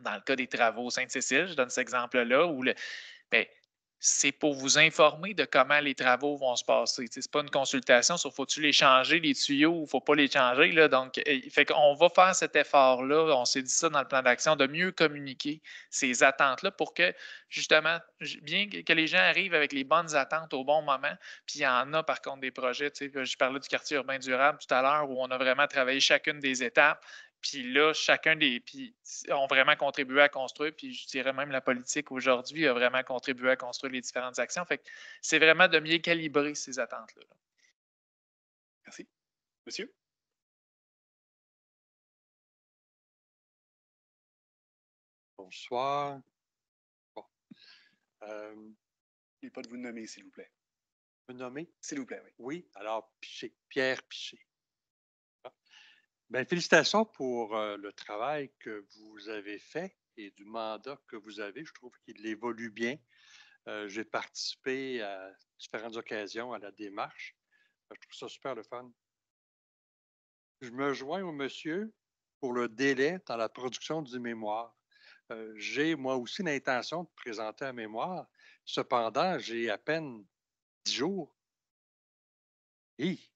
dans le cas des travaux Sainte-Cécile, je donne cet exemple-là, où le, ben, c'est pour vous informer de comment les travaux vont se passer. Ce n'est pas une consultation sur faut-tu les changer, les tuyaux, ou faut pas les changer. Là. Donc, eh, fait on va faire cet effort-là, on s'est dit ça dans le plan d'action, de mieux communiquer ces attentes-là pour que, justement, bien que les gens arrivent avec les bonnes attentes au bon moment, puis il y en a par contre des projets. Je parlais du quartier urbain durable tout à l'heure où on a vraiment travaillé chacune des étapes puis là, chacun des. Puis ont vraiment contribué à construire. Puis je dirais même la politique aujourd'hui a vraiment contribué à construire les différentes actions. Fait que c'est vraiment de mieux calibrer ces attentes-là. Merci. Monsieur? Bonsoir. N'oubliez euh, pas de vous nommer, s'il vous plaît. Vous nommer? S'il vous plaît, oui. Oui, alors Piché, Pierre Piché. Bien, félicitations pour euh, le travail que vous avez fait et du mandat que vous avez. Je trouve qu'il évolue bien. Euh, j'ai participé à différentes occasions à la démarche. Ben, je trouve ça super le fun. Je me joins au monsieur pour le délai dans la production du mémoire. Euh, j'ai moi aussi l'intention de présenter un mémoire. Cependant, j'ai à peine dix jours. Oui!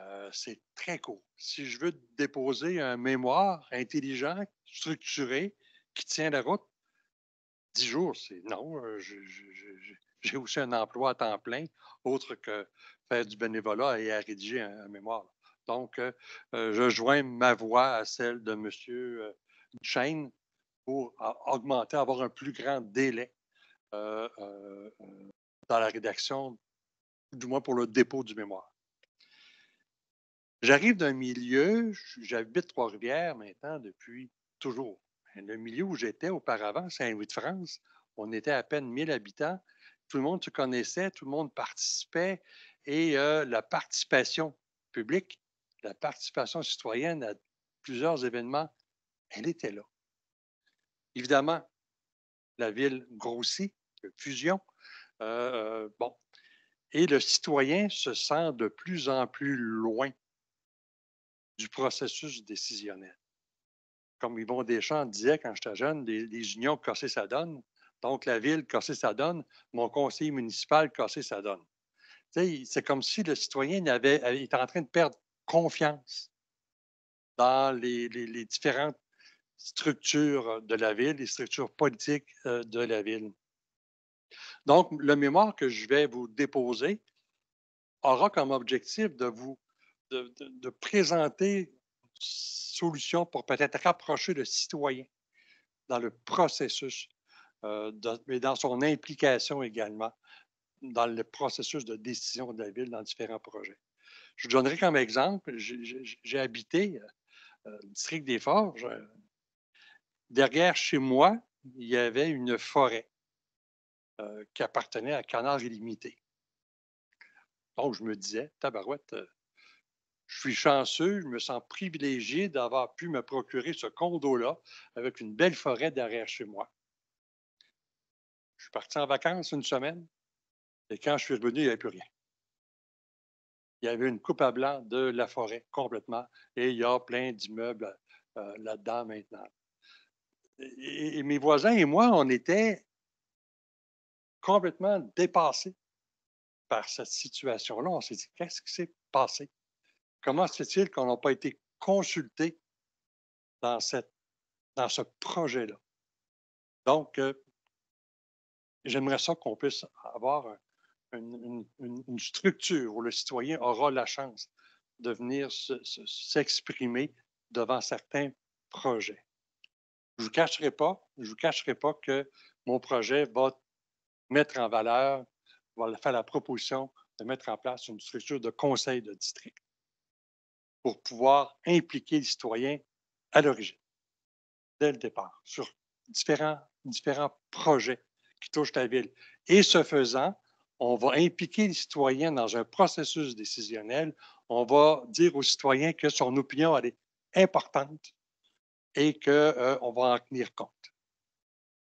Euh, c'est très court. Si je veux déposer un mémoire intelligent, structuré, qui tient la route, dix jours, c'est non. Euh, j'ai aussi un emploi à temps plein, autre que faire du bénévolat et à rédiger un, mémoire. Donc, euh, je joins ma voix à celle de M. Chain pour augmenter, avoir un plus grand délai dans la rédaction, du moins pour le dépôt du mémoire. J'arrive d'un milieu, j'habite Trois-Rivières maintenant depuis toujours. Le milieu où j'étais auparavant, Saint-Louis de France, on était à peine 1000 habitants. Tout le monde se connaissait, tout le monde participait et euh, la participation publique, la participation citoyenne à plusieurs événements, elle était là. Évidemment, la ville grossit, fusion. Euh, euh, bon. Et le citoyen se sent de plus en plus loin du processus décisionnel. Comme Yvon Deschamps disait quand j'étais jeune, les, unions cassées, ça donne. Donc, la ville cassée, ça donne. Mon conseiller municipal cassé, ça donne. C'est comme si le citoyen était en train de perdre confiance dans les, différentes structures de la ville, les structures politiques euh, de la ville. Donc, le mémoire que je vais vous déposer aura comme objectif de vous de, présenter solutions solutions pour peut-être rapprocher le citoyen dans le processus, euh, mais dans son implication également dans le processus de décision de la ville dans différents projets. Je vous donnerai comme exemple, j'ai habité le euh, euh, district des Forges. Derrière chez moi, il y avait une forêt qui appartenait à Canard Illimité. Donc, je me disais, tabarouette, je suis chanceux, je me sens privilégié d'avoir pu me procurer ce condo-là avec une belle forêt derrière chez moi. Je suis parti en vacances une semaine et quand je suis revenu, il n'y avait plus rien. Il y avait une coupe à blanc de la forêt complètement et il y a plein d'immeubles euh, là-dedans maintenant. et mes voisins et moi, on était complètement dépassés par cette situation-là. On s'est dit, qu'est-ce qui s'est passé? Comment se fait-il qu'on n'a pas été consulté dans, cette, dans ce projet-là? Donc, euh, j'aimerais ça qu'on puisse avoir une, structure où le citoyen aura la chance de venir s'exprimer devant certains projets. Je ne vous pas, je vous cacherai pas que mon projet va mettre en valeur, va faire la proposition de mettre en place une structure de conseil de district pour pouvoir impliquer les citoyens à l'origine, dès le départ, sur différents, différents projets qui touchent la ville. Et ce faisant, on va impliquer les citoyens dans un processus décisionnel. On va dire aux citoyens que son opinion est importante et qu'on euh, on va en tenir compte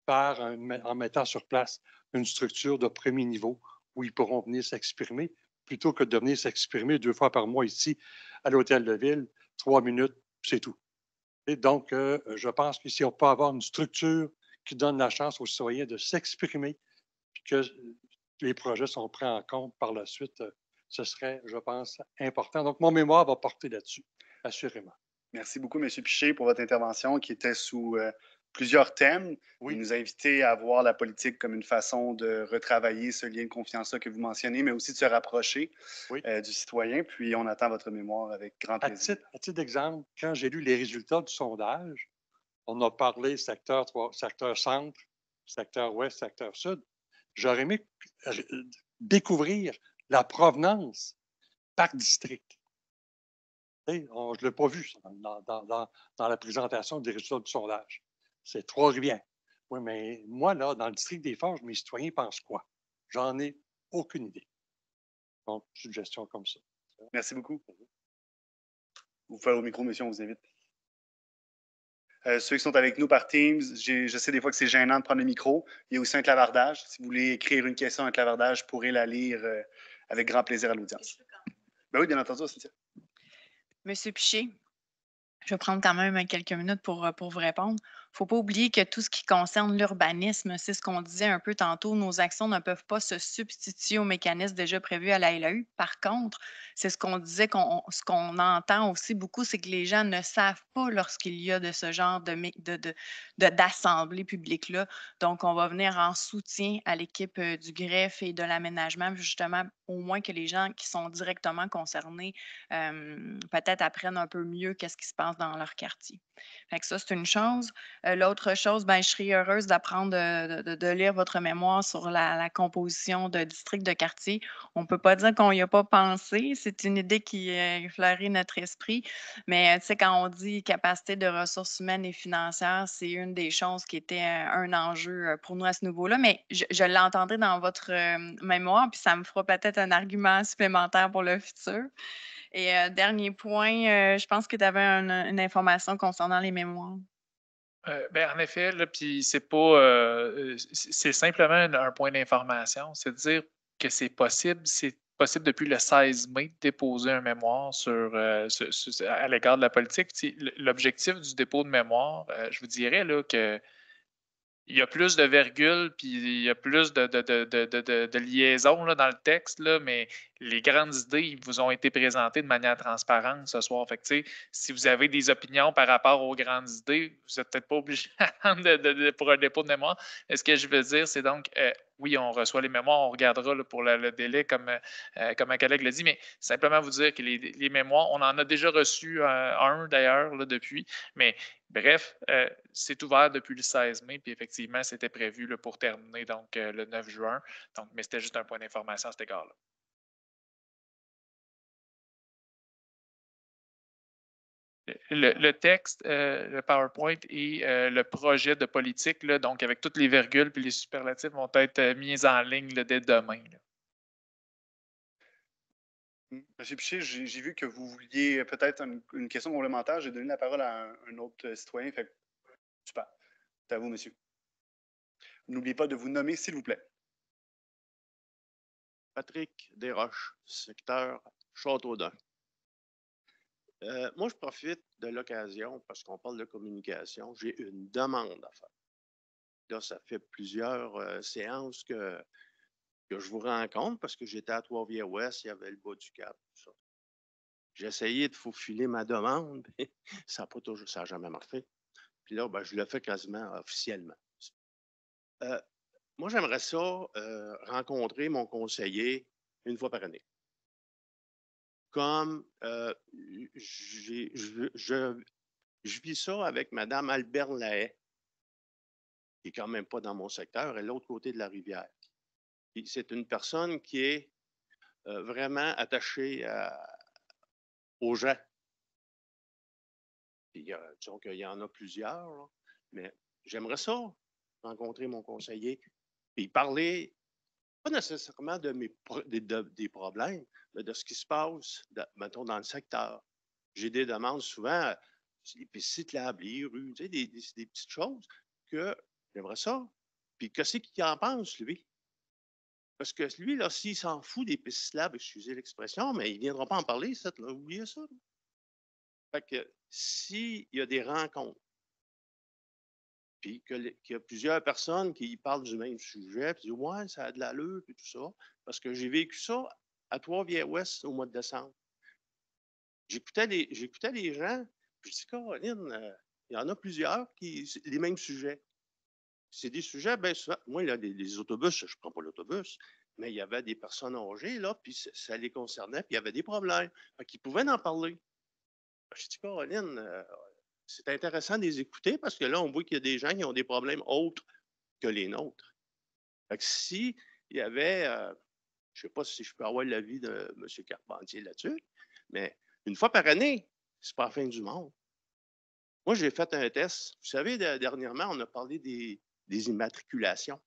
par en mettant sur place une structure de premier niveau où ils pourront venir s'exprimer plutôt que de venir s'exprimer deux fois par mois ici à l'hôtel de ville, trois minutes, c'est tout. Et donc, euh, je pense qu'ici, on peut avoir une structure qui donne la chance aux citoyens de s'exprimer, que les projets sont pris en compte par la suite. Euh, ce serait, je pense, important. Donc, mon mémoire va porter là-dessus, assurément. Merci beaucoup, M. Piché, pour votre intervention qui était sous euh, plusieurs thèmes. Il nous a invités à voir la politique comme une façon de retravailler ce lien de confiance-là que vous mentionnez, mais aussi de se rapprocher euh, du citoyen. Puis on attend votre mémoire avec grand plaisir. À titre, d'exemple, quand j'ai lu les résultats du sondage, on a parlé secteur, 3, secteur centre, secteur ouest, secteur sud. J'aurais aimé découvrir la provenance par district. je ne l'ai pas vu dans, la présentation des résultats du sondage c'est Trois-Rivières. Oui, mais moi, là, dans le district des Forges, mes citoyens pensent quoi? J'en ai aucune idée. Donc, suggestion comme ça. Merci beaucoup. Vous faire au micro, monsieur, on vous invite. Euh, ceux qui sont avec nous par Teams, je sais des fois que c'est gênant de prendre le micro. Il y a aussi un clavardage. Si vous voulez écrire une question, un clavardage, je pourrais la lire euh, avec grand plaisir à l'audience. Ben oui, bien entendu, Cynthia. Monsieur Piché, je vais prendre quand même quelques minutes pour, euh, pour vous répondre faut pas oublier que tout ce qui concerne l'urbanisme, c'est ce qu'on disait un peu tantôt, nos actions ne peuvent pas se substituer aux mécanismes déjà prévus à la LAU. E Par contre, c'est ce qu'on disait, ce qu'on entend aussi beaucoup, c'est que les gens ne savent pas lorsqu'il y a de ce genre de, de, de, d'assemblée publique-là. Donc, on va venir en soutien à l'équipe euh, du greffe et de l'aménagement, justement, au moins que les gens qui sont directement concernés euh, peut-être apprennent un peu mieux qu'est-ce qui se passe dans leur quartier. Fait ça, c'est une chose. Euh, l'autre chose, ben, je serais heureuse d'apprendre de, lire votre mémoire sur la, composition de districts de quartier. On ne peut pas dire qu'on n'y a pas pensé. C'est une idée qui a effleuré notre esprit. Mais tu sais, quand on dit capacité de ressources humaines et financières, c'est une des choses qui était euh, un enjeu euh, pour nous à ce niveau-là. Mais je, je l'entendrai dans votre mémoire, puis ça me fera peut-être un argument supplémentaire pour le futur. Et dernier point, je pense que tu avais une information concernant les mémoires. Euh, ben, en effet, puis c'est pas. Euh, c'est simplement un, point d'information. C'est dire que c'est possible. C'est possible depuis le 16 mai de déposer un mémoire sur, euh, à l'égard de la politique. L'objectif du dépôt de mémoire, je vous dirais là, que. Il y a plus de virgules, puis il y a plus de, de, de, de, de liaisons dans le texte, là, mais les grandes idées vous ont été présentées de manière transparente ce soir. Fait si vous avez des opinions par rapport aux grandes idées, vous n'êtes peut-être pas obligé pour un dépôt de mémoire. ce que je veux dire, c'est donc, euh, oui, on reçoit les mémoires, on regardera pour le, délai, comme, euh, euh, comme un collègue l'a dit, mais simplement vous dire que les, mémoires, on en a déjà reçu un d'ailleurs depuis, mais bref, c'est ouvert depuis le 16 mai, puis effectivement, c'était prévu pour terminer donc, le 9 juin. Donc, mais c'était juste un point d'information à cet égard-là. le, texte, euh, le PowerPoint et euh, le projet de politique, donc avec toutes les virgules puis les superlatifs, vont être euh, mis en ligne dès demain. Monsieur Piché, j'ai vu que vous vouliez peut-être une, question complémentaire. J'ai donné la parole à un, autre citoyen. super. C'est à vous, monsieur. N'oubliez pas de vous nommer, s'il vous plaît. Patrick Desroches, secteur Châteaudun. Euh, moi, je profite de l'occasion, parce qu'on parle de communication, j'ai une demande à faire. Là, ça fait plusieurs euh, séances que, je vous rencontre, parce que j'étais à Trois-Rivières-Ouest, il y avait le bas du Cap, tout ça. J'essayais de faufiler ma demande, mais ça n'a jamais marché. Puis là, ben, je le fais quasiment officiellement. Euh, moi, j'aimerais ça rencontrer mon conseiller une fois par année comme euh, je, vis ça avec Mme Albert Lahaye, qui n'est quand même pas dans mon secteur, elle de l'autre côté de la rivière. C'est une personne qui est euh, vraiment attachée aux gens. Il euh, qu'il y en a plusieurs, mais j'aimerais ça, rencontrer mon conseiller, et parler pas nécessairement de mes des, problèmes, mais de ce qui se passe, mettons, dans le secteur. J'ai des demandes souvent, euh, les pistes des, des, petites choses que j'aimerais ça. Puis qu'est-ce qu'il en pense, lui? Parce que lui, là, s'il s'en fout des pistes excusez l'expression, mais il ne viendra pas en parler, ça là, oubliez ça. Fait que s'il y a des rencontres, puis qu'il y a plusieurs personnes qui parlent du même sujet, puis disent Ouais, ça a de l'allure, puis tout ça. Parce que j'ai vécu ça à Trois-Vieilles-Ouest au mois de décembre. J'écoutais les, les gens, puis je dis Caroline, euh, il y en a plusieurs qui. les mêmes sujets. C'est des sujets, bien sûr. Moi, là, les, autobus, je ne prends pas l'autobus, mais il y avait des personnes âgées, là, puis ça, les concernait, puis il y avait des problèmes. qui pouvaient en parler. Je dis Caroline, euh, c'est intéressant de les écouter parce que là, on voit qu'il y a des gens qui ont des problèmes autres que les nôtres. Fait que si il y avait, euh, je ne sais pas si je peux avoir l'avis de M. Carpentier là-dessus, mais une fois par année, c'est pas la fin du monde. Moi, j'ai fait un test. Vous savez, dernièrement, on a parlé des, immatriculations.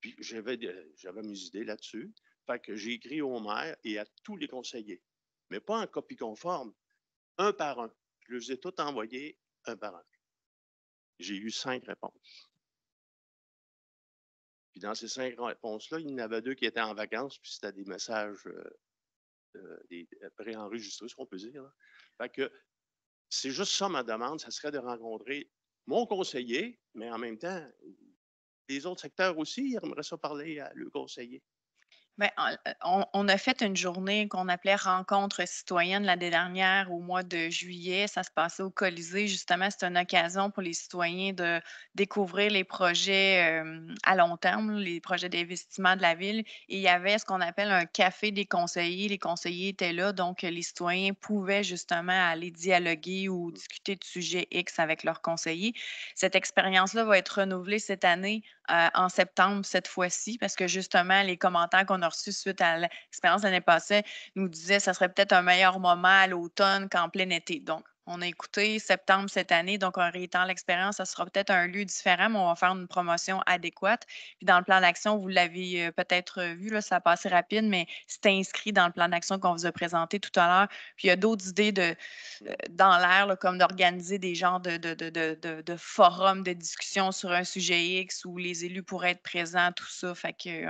Puis j'avais, j'avais mes idées là-dessus. Fait que j'ai écrit au maire et à tous les conseillers, mais pas en copie conforme, un par un. Je les ai tout envoyées un par J'ai eu cinq réponses. Puis dans ces cinq réponses-là, il y en avait deux qui étaient en vacances, puis c'était des messages euh, euh, euh, préenregistrés, ce qu'on peut dire. Fait que c'est juste ça ma demande, ça serait de rencontrer mon conseiller, mais en même temps, les autres secteurs aussi, ils aimeraient ça parler à le conseiller. Ben, euh, on, a fait une journée qu'on appelait Rencontre citoyenne l'année dernière au mois de juillet. Ça se passait au Colisée. Justement, c'est une occasion pour les citoyens de découvrir les projets euh, à long terme, les projets d'investissement de la ville. il y avait ce qu'on appelle un café des conseillers. Les conseillers étaient là, donc les citoyens pouvaient justement aller dialoguer ou discuter de sujets X avec leurs conseillers. Cette expérience-là va être renouvelée cette année euh, en septembre cette fois-ci, parce que justement, les commentaires qu'on a reçus suite à l'expérience l'année passée nous disaient que ça serait peut-être un meilleur moment à l'automne qu'en plein été. Donc, on a écouté septembre cette année, donc en réétant l'expérience, ça sera peut-être un lieu différent, mais on va faire une promotion adéquate. Puis dans le plan d'action, vous l'avez euh, peut-être euh, vu, ça passe rapide, mais c'est inscrit dans le plan d'action qu'on vous a présenté tout à l'heure. Puis il y a d'autres idées de, euh, dans l'air, comme d'organiser des genres de, de, forums de discussions sur un sujet X où les élus pourraient être présents, tout ça. Fait que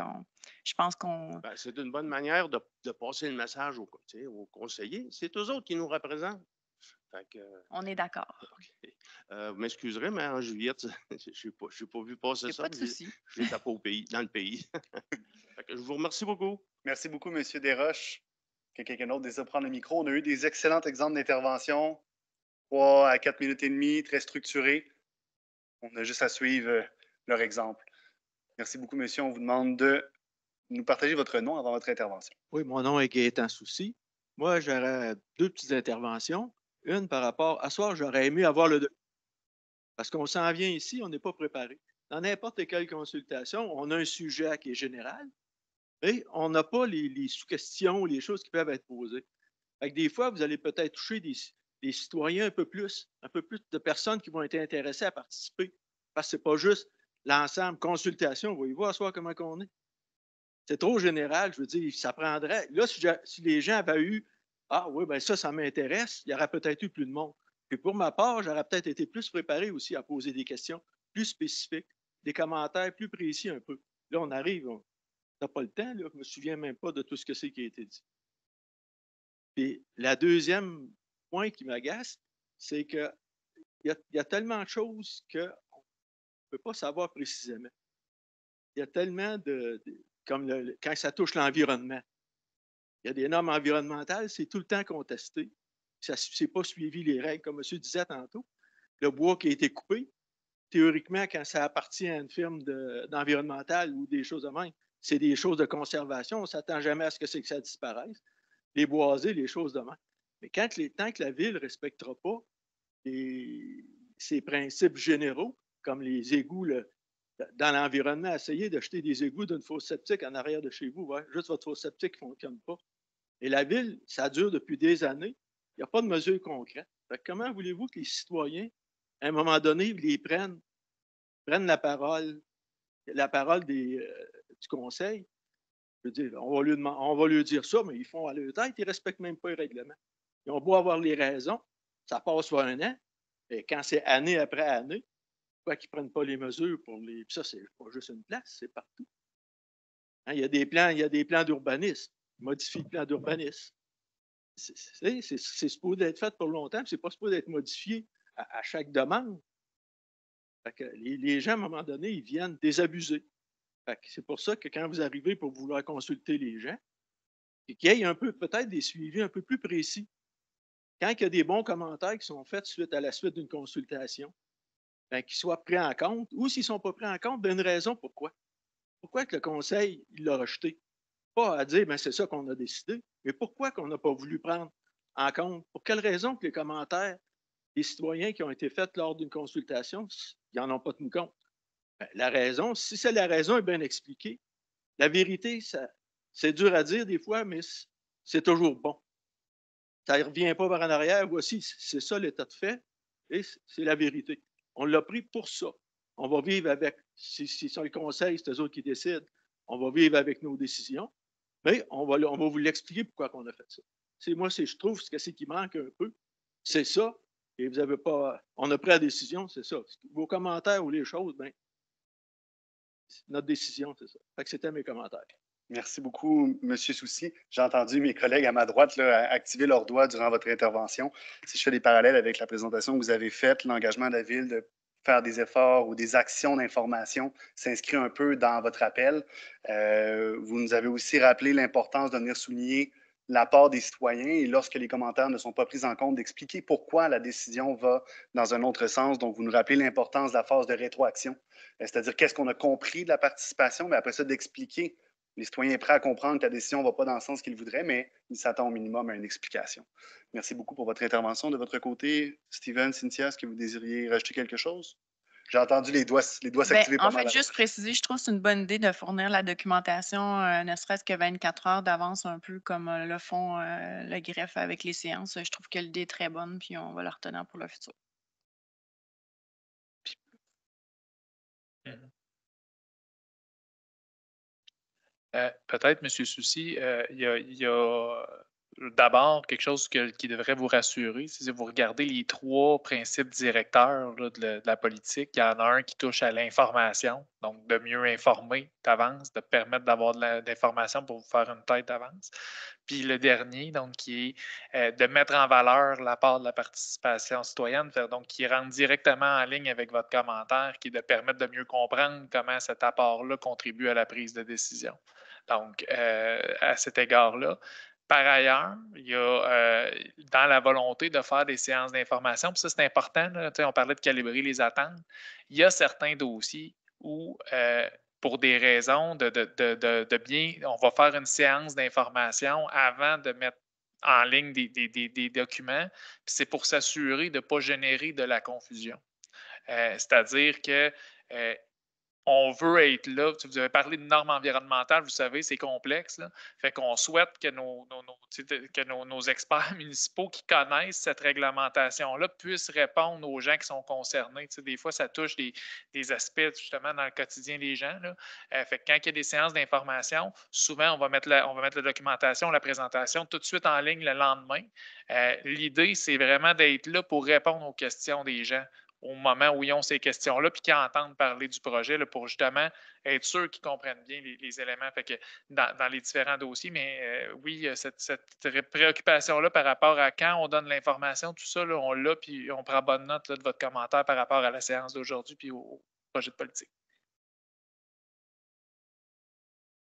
je pense qu'on. Ben, c'est une bonne manière de, passer le message aux, aux conseillers. C'est eux autres qui nous représentent. Euh, On est d'accord. vous euh, m'excuserez, mais en Juliette, je n'ai pas, pas, vu passer ça. Pas Je n'étais pas au pays, dans le pays. je vous remercie beaucoup. Merci beaucoup, M. Desroches. quelqu'un d'autre désire prendre le micro. On a eu des excellents exemples d'intervention. 3 à 4 minutes et demie, très structurés. On a juste à suivre euh, leur exemple. Merci beaucoup, monsieur. On vous demande de nous partager votre nom avant votre intervention. Oui, mon nom est Gaëtan souci. Moi, j'aurais deux petites interventions. Une par rapport à soir, j'aurais aimé avoir le Parce qu'on s'en vient ici, on n'est pas préparé. Dans n'importe quelle consultation, on a un sujet qui est général, mais on n'a pas les, sous-questions, les choses qui peuvent être posées. Avec des fois, vous allez peut-être toucher des, citoyens un peu plus, un peu plus de personnes qui vont être intéressées à participer. Parce que ce n'est pas juste l'ensemble, consultation, voyez-vous à soir comment on est. C'est trop général, je veux dire, ça prendrait. Là, si les gens avaient eu ah oui, bien ça, ça m'intéresse. Il y aurait peut-être eu plus de monde. Puis pour ma part, j'aurais peut-être été plus préparé aussi à poser des questions plus spécifiques, des commentaires plus précis un peu. Là, on arrive, on n'a pas le temps, je ne me souviens même pas de tout ce que c'est qui a été dit. Puis la deuxième point qui m'agace, c'est qu'il y, y, a tellement de choses qu'on ne peut pas savoir précisément. Il y a tellement de, comme quand ça touche l'environnement. Il y a des normes environnementales, c'est tout le temps contesté. Ça ne pas suivi les règles, comme monsieur disait tantôt. Le bois qui a été coupé, théoriquement, quand ça appartient à une firme d'environnemental ou des choses de main c'est des choses de conservation. On ne s'attend jamais à ce que c'est que ça disparaisse. Les boisés, les choses de même. Mais quand les, tant que la ville ne respectera pas ces ses principes généraux, comme les égouts, le, dans l'environnement, essayez d'acheter des égouts d'une fosse sceptique en arrière de chez vous. Juste votre fosse septique ne fonctionne pas. Et la ville, ça dure depuis des années. Il n'y a pas de mesures concrètes. comment voulez-vous que les citoyens, à un moment donné, les prennent, prennent la parole, la parole euh, du conseil? Je veux dire, on va, lui dire ça, mais ils font à leur tête, ils ne respectent même pas les règlements. Ils ont beau avoir les raisons, ça passe sur un an, et quand c'est année après année, qu'ils ne prennent pas les mesures pour les. Puis ça, n'est pas juste une place, c'est partout. Hein, il y a des plans, il y a des plans d'urbanisme. Modifie le plan d'urbanisme. C'est supposé être fait pour longtemps, c'est pas supposé être modifié à, chaque demande. Fait que les, gens, à un moment donné, ils viennent désabuser. C'est pour ça que quand vous arrivez pour vouloir consulter les gens, qu'il y ait un peu, peut-être des suivis un peu plus précis. Quand il y a des bons commentaires qui sont faits suite à la suite d'une consultation, ben, qu'ils soient pris en compte, ou s'ils ne sont pas pris en compte, une raison pourquoi. Pourquoi que le Conseil l'a rejeté? Pas à dire, ben, c'est ça qu'on a décidé, mais pourquoi qu'on n'a pas voulu prendre en compte? Pour quelle raison que les commentaires des citoyens qui ont été faits lors d'une consultation, ils n'en ont pas tenu compte? Ben, la raison, si c'est la raison, est bien expliquée. La vérité, c'est dur à dire des fois, mais c'est toujours bon. Ça ne revient pas vers en arrière. Voici, c'est ça l'état de fait et c'est la vérité. On l'a pris pour ça. On va vivre avec, si, si c'est le conseil, c'est eux autres qui décident, on va vivre avec nos décisions, mais on va, on vous l'expliquer pourquoi on a fait ça. C'est moi, c'est, je trouve ce que c'est qui manque un peu. C'est ça. Et vous n'avez pas. On a pris la décision, c'est ça. Vos commentaires ou les choses, ben, notre décision, c'est ça. Fait c'était mes commentaires. Merci beaucoup, M. Soucy. J'ai entendu mes collègues à ma droite activer leurs doigts durant votre intervention. Si je fais des parallèles avec la présentation que vous avez faite, l'engagement de la Ville de faire des efforts ou des actions d'information s'inscrit un peu dans votre appel. Euh, vous nous avez aussi rappelé l'importance de venir souligner l'apport des citoyens et lorsque les commentaires ne sont pas pris en compte, d'expliquer pourquoi la décision va dans un autre sens. Donc, vous nous rappelez l'importance de la phase de rétroaction, c'est-à-dire qu'est-ce qu'on a compris de la participation, mais après ça, d'expliquer les citoyens sont prêts à comprendre que la décision ne va pas dans le sens qu'ils voudraient, mais ils s'attendent au minimum à une explication. Merci beaucoup pour votre intervention. De votre côté, Steven, Cynthia, est-ce que vous désiriez rajouter quelque chose? J'ai entendu les doigts, les doigts ben, s'activer. En fait, juste préciser, je trouve que c'est une bonne idée de fournir la documentation, euh, ne serait-ce que 24 heures d'avance, un peu comme euh, le font euh, le greffe avec les séances. Je trouve que l'idée est très bonne, puis on va la retenir pour le futur. Mm-hmm. Euh, peut-être, M. Souci, euh, il y a, euh, d'abord quelque chose qui devrait vous rassurer. Si vous regardez les trois principes directeurs de, la politique, il y en a un qui touche à l'information, donc de mieux informer d'avance, de permettre d'avoir de l'information pour vous faire une tête d'avance. Puis le dernier, donc, qui est de mettre en valeur la part de la participation citoyenne, donc qui rentre directement en ligne avec votre commentaire, qui est de permettre de mieux comprendre comment cet apport-là contribue à la prise de décision. Donc, euh, à cet égard-là. Par ailleurs, il y a euh, dans la volonté de faire des séances d'information, puis ça c'est important, on parlait de calibrer les attentes, il y a certains dossiers où, euh, pour des raisons de, bien, on va faire une séance d'information avant de mettre en ligne des, documents, puis c'est pour s'assurer de ne pas générer de la confusion. C'est-à-dire que on veut être là. Vous avez parlé de normes environnementales, vous savez, c'est complexe. On Fait qu'on souhaite que, nos, experts municipaux qui connaissent cette réglementation-là puissent répondre aux gens qui sont concernés. des fois, ça touche des, aspects justement dans le quotidien des gens. Euh, quand il y a des séances d'information, souvent, on va, mettre la, on va mettre la documentation, la présentation tout de suite en ligne le lendemain. Euh, l'idée, c'est vraiment d'être là pour répondre aux questions des gens au moment où ils ont ces questions-là, puis qu'ils entendent parler du projet pour justement être sûr qu'ils comprennent bien les, éléments fait que dans, les différents dossiers. Mais euh, oui, euh, cette, préoccupation-là par rapport à quand on donne l'information, tout ça, on l'a, puis on prend bonne note de votre commentaire par rapport à la séance d'aujourd'hui, puis au, projet de politique.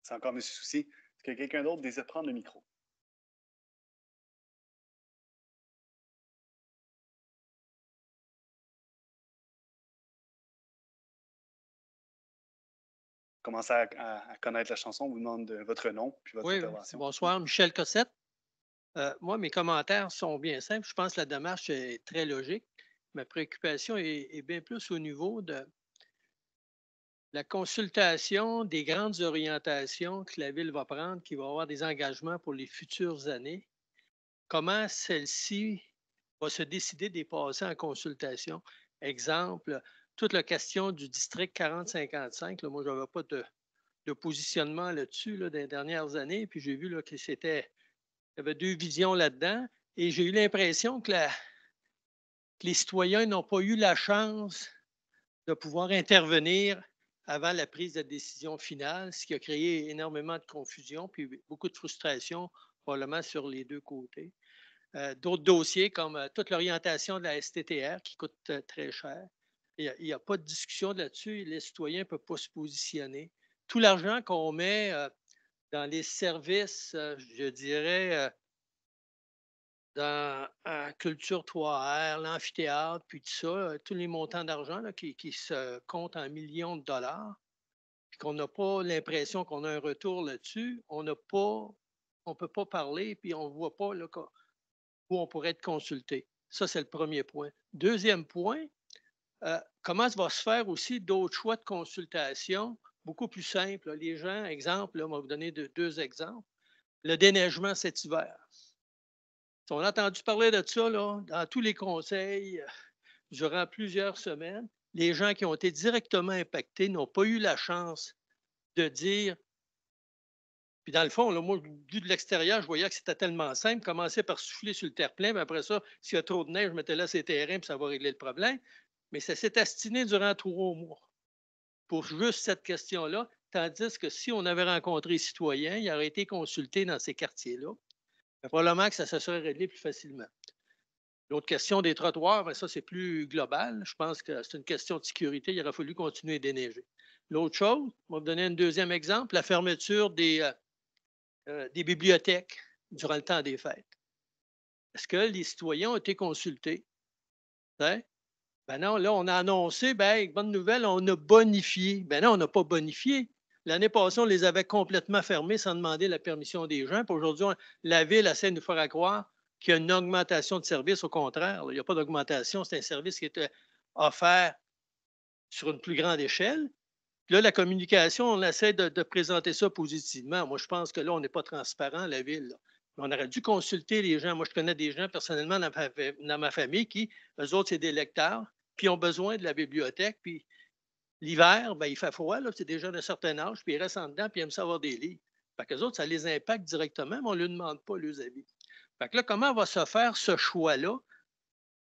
C'est encore M. Souci. Est-ce que quelqu'un d'autre désire prendre le micro? commencer à, connaître la chanson, on vous demande votre nom puis votre oui, Bonsoir, Michel Cossette. Euh, moi, mes commentaires sont bien simples. Je pense que la démarche est très logique. Ma préoccupation est, bien plus au niveau de la consultation des grandes orientations que la Ville va prendre, qui va avoir des engagements pour les futures années. Comment celle-ci va se décider des passer en consultation? Exemple, toute la question du district 40-55, moi, je n'avais pas de, positionnement là-dessus des dernières années, puis j'ai vu là, que c'était. Il y avait deux visions là-dedans, et j'ai eu l'impression que, les citoyens n'ont pas eu la chance de pouvoir intervenir avant la prise de décision finale, ce qui a créé énormément de confusion, puis beaucoup de frustration, probablement sur les deux côtés. Euh, d'autres dossiers comme euh, toute l'orientation de la STTR qui coûte euh, très cher. Il n'y a, pas de discussion là-dessus. Les citoyens ne peuvent pas se positionner. Tout l'argent qu'on met euh, dans les services, euh, je dirais, euh, dans la culture 3R, l'amphithéâtre, puis tout ça, tous les montants d'argent qui, se comptent en millions de dollars, puis qu'on n'a pas l'impression qu'on a un retour là-dessus, on n'a pas, on peut pas parler, puis on ne voit pas là, où on pourrait être consulté. Ça, c'est le premier point. Deuxième point, euh, comment ça va se faire aussi d'autres choix de consultation beaucoup plus simples. Les gens, exemple, on va vous donner deux, exemples. Le déneigement cet hiver. on a entendu parler de ça dans tous les conseils euh, durant plusieurs semaines. Les gens qui ont été directement impactés n'ont pas eu la chance de dire. Puis dans le fond, moi, vu de l'extérieur, je voyais que c'était tellement simple. Commencer par souffler sur le terre-plein, puis après ça, s'il y a trop de neige, je mettais là ces terrains, puis ça va régler le problème. Mais ça s'est astiné durant trois mois pour juste cette question-là, tandis que si on avait rencontré les citoyens, ils aurait été consultés dans ces quartiers-là. Probablement que ça se serait réglé plus facilement. L'autre question des trottoirs, ben ça, c'est plus global. Je pense que c'est une question de sécurité. Il aurait fallu continuer à déneiger. L'autre chose, on va vous donner un deuxième exemple, la fermeture des, euh, euh, bibliothèques durant le temps des fêtes. Est-ce que les citoyens ont été consultés? Hein? Ben non, là, on a annoncé, ben, bonne nouvelle, on a bonifié. Ben non, on n'a pas bonifié. L'année passée, on les avait complètement fermés sans demander la permission des gens. Puis aujourd'hui, la ville essaie de nous faire croire qu'il y a une augmentation de service. Au contraire, il n'y a pas d'augmentation. C'est un service qui était euh, offert sur une plus grande échelle. là, la communication, on essaie de, présenter ça positivement. Moi, je pense que là, on n'est pas transparent, la ville. On aurait dû consulter les gens. Moi, je connais des gens personnellement dans ma, famille qui, eux autres, c'est des lecteurs puis ils ont besoin de la bibliothèque, puis l'hiver, ben, il fait froid, là, c'est déjà d'un certain âge, puis ils restent en dedans, puis ils aiment savoir des livres. Fait que les autres, ça les impacte directement, mais on ne leur demande pas leurs avis. Fait que là, comment va se faire ce choix-là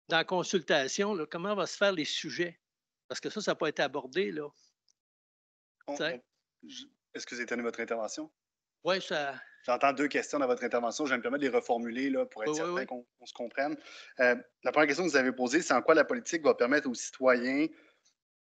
dans la consultation? comment va se faire les sujets? Parce que ça, ça peut être abordé, là. Est-ce que vous étonnez votre intervention? Oui, ça, J'entends deux questions dans votre intervention. Je vais me permettre de les reformuler pour être certain qu'on se comprenne. Euh, la première question que vous avez posée, c'est en quoi la politique va permettre aux citoyens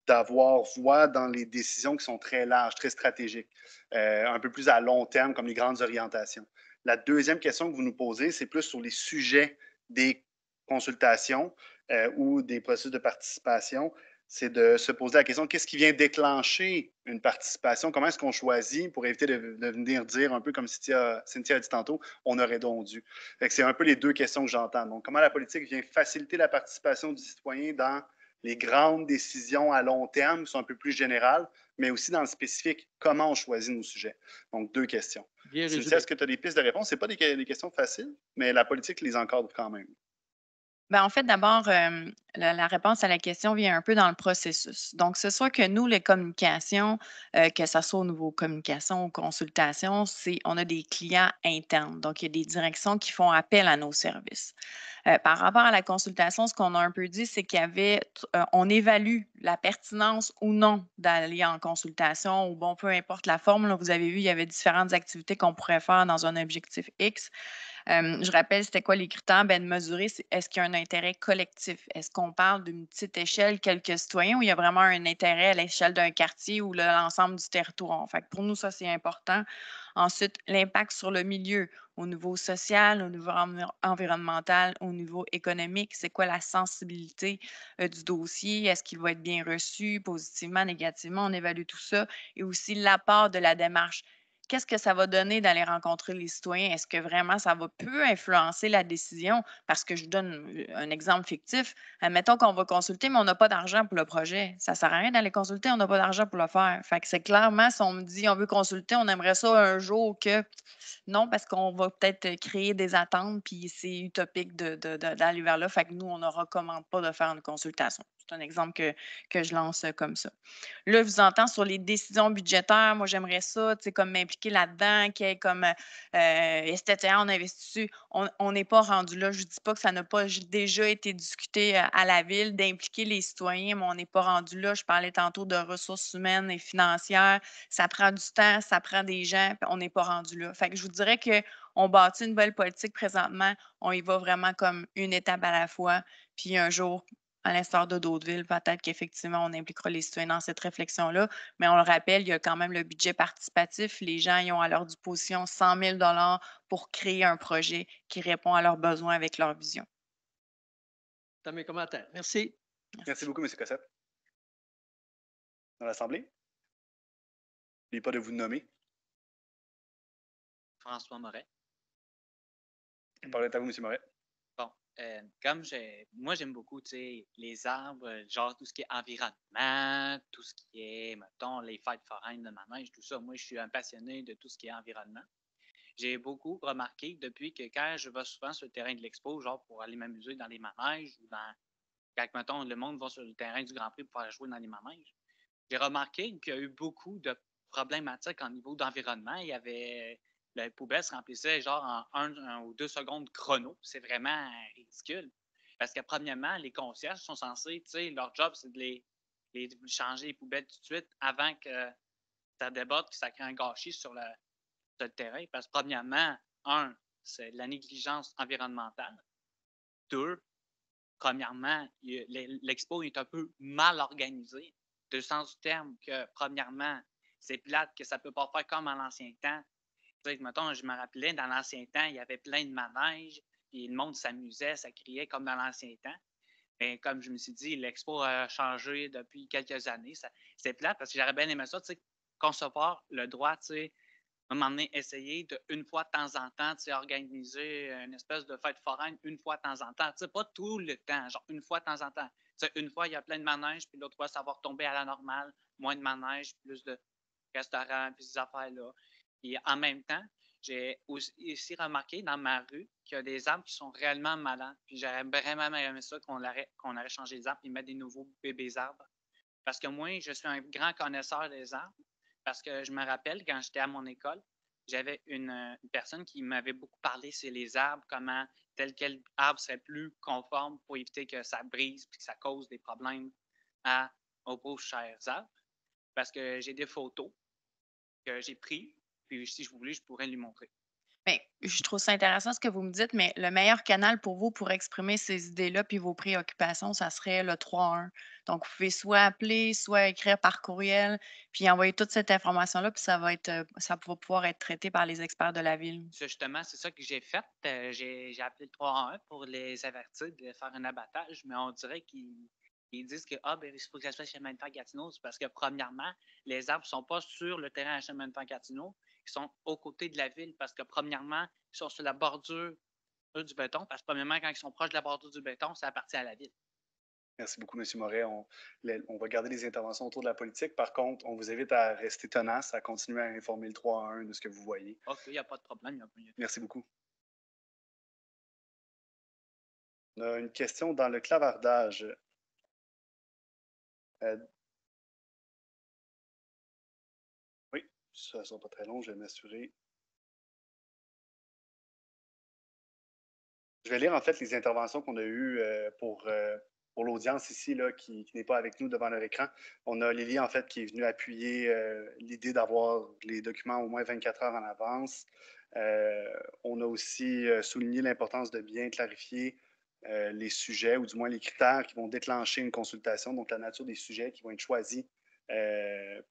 d'avoir voix dans les décisions qui sont très larges, très stratégiques, euh, un peu plus à long terme, comme les grandes orientations. La deuxième question que vous nous posez, c'est plus sur les sujets des consultations euh, ou des processus de participation c'est de se poser la question qu'est-ce qui vient déclencher une participation Comment est-ce qu'on choisit pour éviter de, venir dire, un peu comme Cynthia, Cynthia a dit tantôt, on aurait donc dû C'est un peu les deux questions que j'entends. Donc, comment la politique vient faciliter la participation du citoyen dans les grandes décisions à long terme qui sont un peu plus générales, mais aussi dans le spécifique, comment on choisit nos sujets. Donc, deux questions. Cynthia, est-ce que tu as des pistes de réponse? Ce pas des questions faciles, mais la politique les encadre quand même. Ben, en fait, d'abord, la, réponse à la question vient un peu dans le processus. Donc, ce soit que nous, les communications, que ce soit au niveau communication ou consultation, c'est on a des clients internes. Donc, il y a des directions qui font appel à nos services. par rapport à la consultation, ce qu'on a un peu dit, c'est qu'il y avait, on évalue la pertinence ou non d'aller en consultation ou bon, peu importe la forme. vous avez vu, il y avait différentes activités qu'on pourrait faire dans un objectif X je rappelle, c'était quoi les critères? Ben, de mesurer, est-ce qu'il y a un intérêt collectif? Est-ce qu'on parle d'une petite échelle, quelques citoyens, ou il y a vraiment un intérêt à l'échelle d'un quartier ou l'ensemble du territoire? Fait pour nous, ça, c'est important. Ensuite, l'impact sur le milieu au niveau social, au niveau environnemental, au niveau économique. C'est quoi la sensibilité euh, du dossier? Est-ce qu'il va être bien reçu positivement, négativement? On évalue tout ça. Et aussi l'apport de la démarche qu'est-ce que ça va donner d'aller rencontrer les citoyens? Est-ce que vraiment ça va peu influencer la décision? Parce que je donne euh, un exemple fictif. Admettons qu'on va consulter, mais on n'a pas d'argent pour le projet. Ça ne sert à rien d'aller consulter, on n'a pas d'argent pour le faire. Fait que c'est clairement, si on me dit on veut consulter, on aimerait ça un jour que. Non, parce qu'on va peut-être créer des attentes, puis c'est utopique d'aller de, vers là. Fait que nous, on ne recommande pas de faire une consultation. C'est un exemple que, je lance euh, comme ça. Là, je vous entends sur les décisions budgétaires. Moi, j'aimerais ça, tu sais, comme m'impliquer là-dedans, qu'il y ait comme euh, on investit On n'est pas rendu là. Je ne dis pas que ça n'a pas déjà été discuté euh, à la ville d'impliquer les citoyens, mais on n'est pas rendu là. Je parlais tantôt de ressources humaines et financières. Ça prend du temps, ça prend des gens, on n'est pas rendu là. Fait que je vous dirais que on bâtit une belle politique présentement, on y va vraiment comme une étape à la fois, puis un jour, à l'instar de d'autres villes, peut-être qu'effectivement, on impliquera les citoyens dans cette réflexion-là. Mais on le rappelle, il y a quand même le budget participatif. Les gens y ont à leur disposition 100 000 pour créer un projet qui répond à leurs besoins avec leur vision. Dans mes commentaires. Merci. Merci, beaucoup, M. Cossette. Dans l'Assemblée, n'oubliez pas de vous nommer. François Moret. Parlez à vous, M. Moret. Euh, comme moi, j'aime beaucoup les arbres, euh, genre tout ce qui est environnement, tout ce qui est, mettons, les fêtes foraines de manège, tout ça. Moi, je suis un passionné de tout ce qui est environnement. J'ai beaucoup remarqué depuis que quand je vais souvent sur le terrain de l'expo, genre pour aller m'amuser dans les manèges ou Quand, mettons, le monde va sur le terrain du Grand Prix pour aller jouer dans les manèges, j'ai remarqué qu'il y a eu beaucoup de problématiques en niveau d'environnement. Il y avait la poubelle se remplissait genre en un, ou deux secondes chrono. C'est vraiment ridicule. Parce que, premièrement, les concierges sont censés, tu sais, leur job, c'est de les, changer les poubelles tout de suite avant que ça déborde, que ça crée un gâchis sur le, terrain. Parce que, premièrement, un, c'est la négligence environnementale. Deux, premièrement, l'expo est un peu mal organisé de sens du terme que, premièrement, c'est plate, que ça ne peut pas faire comme à l'ancien temps, je me rappelais, dans l'ancien temps, il y avait plein de manèges, et le monde s'amusait, ça criait comme dans l'ancien temps. Mais comme je me suis dit, l'expo a changé depuis quelques années. C'est plat parce que j'aurais bien aimé ça, concevoir le droit, tu sais, à un moment donné, essayer de, une fois de temps en temps, tu organiser une espèce de fête foraine une fois de temps en temps. Tu sais, pas tout le temps, genre une fois de temps en temps. Tu une fois, il y a plein de manèges, puis l'autre fois, ça va retomber à la normale, moins de manèges, plus de restaurants, puis ces affaires-là. Et en même temps, j'ai aussi remarqué dans ma rue qu'il y a des arbres qui sont réellement malades. Puis j'aurais vraiment aimé ça qu'on aurait, qu changé les arbres et mettre des nouveaux bébés arbres. Parce que moi, je suis un grand connaisseur des arbres. Parce que je me rappelle, quand j'étais à mon école, j'avais une, personne qui m'avait beaucoup parlé sur les arbres, comment tel quel arbre serait plus conforme pour éviter que ça brise et que ça cause des problèmes à, aux pauvres chers arbres. Parce que j'ai des photos que j'ai prises si je voulais, je pourrais lui montrer. Ben, je trouve ça intéressant ce que vous me dites, mais le meilleur canal pour vous pour exprimer ces idées-là puis vos préoccupations, ça serait le 3-1. Donc, vous pouvez soit appeler, soit écrire par courriel, puis envoyer toute cette information-là, puis ça va être euh, ça va pouvoir être traité par les experts de la ville. Justement, c'est ça que j'ai fait. Euh, j'ai appelé le 3-1 pour les avertir de faire un abattage, mais on dirait qu'ils disent que ah, ben, il faut que ça soit chemin de Gatineau, parce que premièrement, les arbres ne sont pas sur le terrain à chemin de temps Gatineau qui sont aux côtés de la ville parce que, premièrement, ils sont sur la bordure du béton parce que, premièrement, quand ils sont proches de la bordure du béton, ça appartient à la ville. Merci beaucoup, M. Moret. On, va garder les interventions autour de la politique. Par contre, on vous invite à rester tenace, à continuer à informer le 3 à 1 de ce que vous voyez. OK, il n'y a pas de problème. Merci beaucoup. On une question dans le clavardage. Euh, ça ne sera pas très long, je vais m'assurer. Je vais lire en fait les interventions qu'on a eues euh, euh, pour, l'audience ici là, qui, n'est pas avec nous devant leur écran. On a Lily en fait qui est venue appuyer euh, l'idée d'avoir les documents au moins 24 heures en avance. on a aussi souligné l'importance de bien clarifier les sujets ou du moins les critères qui vont déclencher une consultation, donc la nature des sujets qui vont être choisis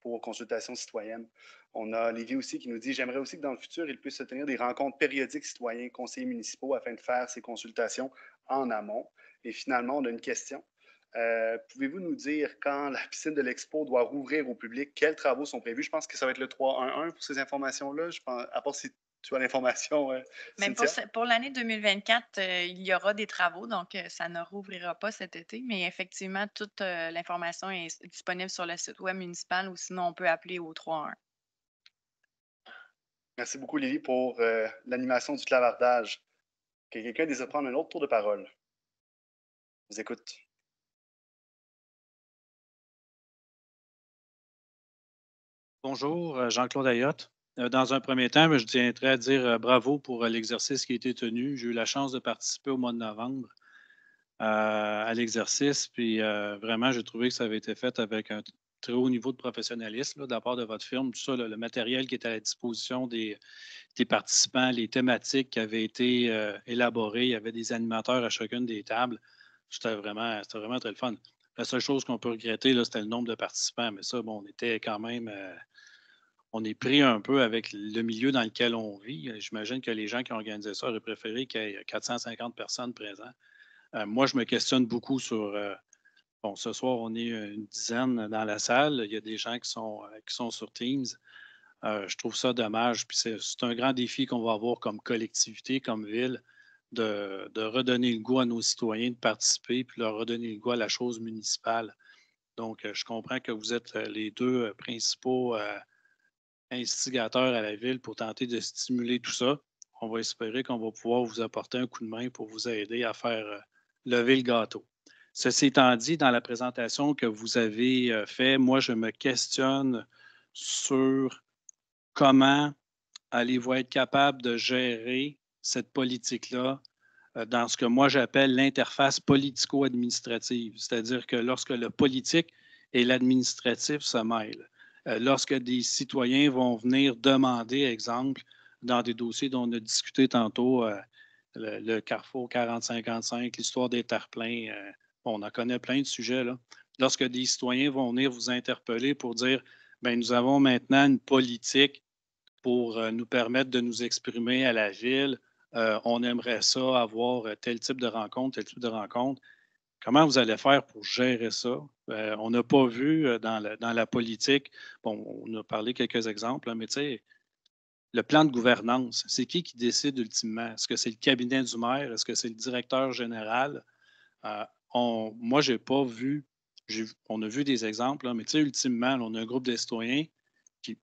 pour consultation citoyenne. On a Olivier aussi qui nous dit J'aimerais aussi que dans le futur, il puisse se tenir des rencontres périodiques citoyens, conseillers municipaux, afin de faire ces consultations en amont. Et finalement, on a une question. Euh, pouvez-vous nous dire quand la piscine de l'Expo doit rouvrir au public? Quels travaux sont prévus? Je pense que ça va être le 311 pour ces informations-là. Je à part si tu as l'information. Euh, pour, l'année 2024, euh, il y aura des travaux, donc ça ne rouvrira pas cet été. Mais effectivement, toute l'information est disponible sur le site web municipal ou sinon on peut appeler au 311. Merci beaucoup, Lily, pour euh, l'animation du clavardage. Que quelqu'un désire prendre un autre tour de parole. Je vous écoute. Bonjour, euh, Jean-Claude Ayotte. Euh, dans un premier temps, ben, je tiendrais à dire bravo pour l'exercice qui a été tenu. J'ai eu la chance de participer au mois de novembre à l'exercice, puis vraiment, j'ai trouvé que ça avait été fait avec un, très haut niveau de professionnalisme de la part de votre firme, tout ça, le matériel qui est à la disposition des, participants, les thématiques qui avaient été euh, élaborées, il y avait des animateurs à chacune des tables. C'était vraiment, vraiment très le fun. La seule chose qu'on peut regretter, c'était le nombre de participants, mais ça, bon, on était quand même. Euh, on est pris un peu avec le milieu dans lequel on vit. J'imagine que les gens qui ont organisé ça auraient préféré qu'il y ait 450 personnes présentes. Euh, moi, je me questionne beaucoup sur Bon, ce soir, on est euh, une dizaine euh, dans la salle. Il y a des gens qui sont, euh, qui sont sur Teams. je trouve ça dommage. Puis c'est un grand défi qu'on va avoir comme collectivité, comme ville, de, redonner le goût à nos citoyens de participer, puis leur redonner le goût à la chose municipale. Donc, je comprends que vous êtes les deux principaux instigateurs à la ville pour tenter de stimuler tout ça. On va espérer qu'on va pouvoir vous apporter un coup de main pour vous aider à faire lever le gâteau. Ceci étant dit, dans la présentation que vous avez euh, faite, moi, je me questionne sur comment allez-vous être capable de gérer cette politique-là euh, dans ce que moi j'appelle l'interface politico-administrative, c'est-à-dire que lorsque le politique et l'administratif se mêlent, euh, lorsque des citoyens vont venir demander, exemple, dans des dossiers dont on a discuté tantôt, le, carrefour 40 l'histoire des terre-pleins, on en connaît plein de sujets, lorsque des citoyens vont venir vous interpeller pour dire ben nous avons maintenant une politique pour euh, nous permettre de nous exprimer à la ville, euh, on aimerait ça avoir euh, tel type de rencontre, tel type de rencontre. Comment vous allez faire pour gérer ça? on n'a pas vu dans la, politique, bon, on a parlé quelques exemples, mais tu sais, le plan de gouvernance, c'est qui qui décide ultimement? Est-ce que c'est le cabinet du maire? Est-ce que c'est le directeur général? moi, moi, n'ai pas vu, on a vu des exemples, mais tu sais, ultimement, on a un groupe de citoyens qui,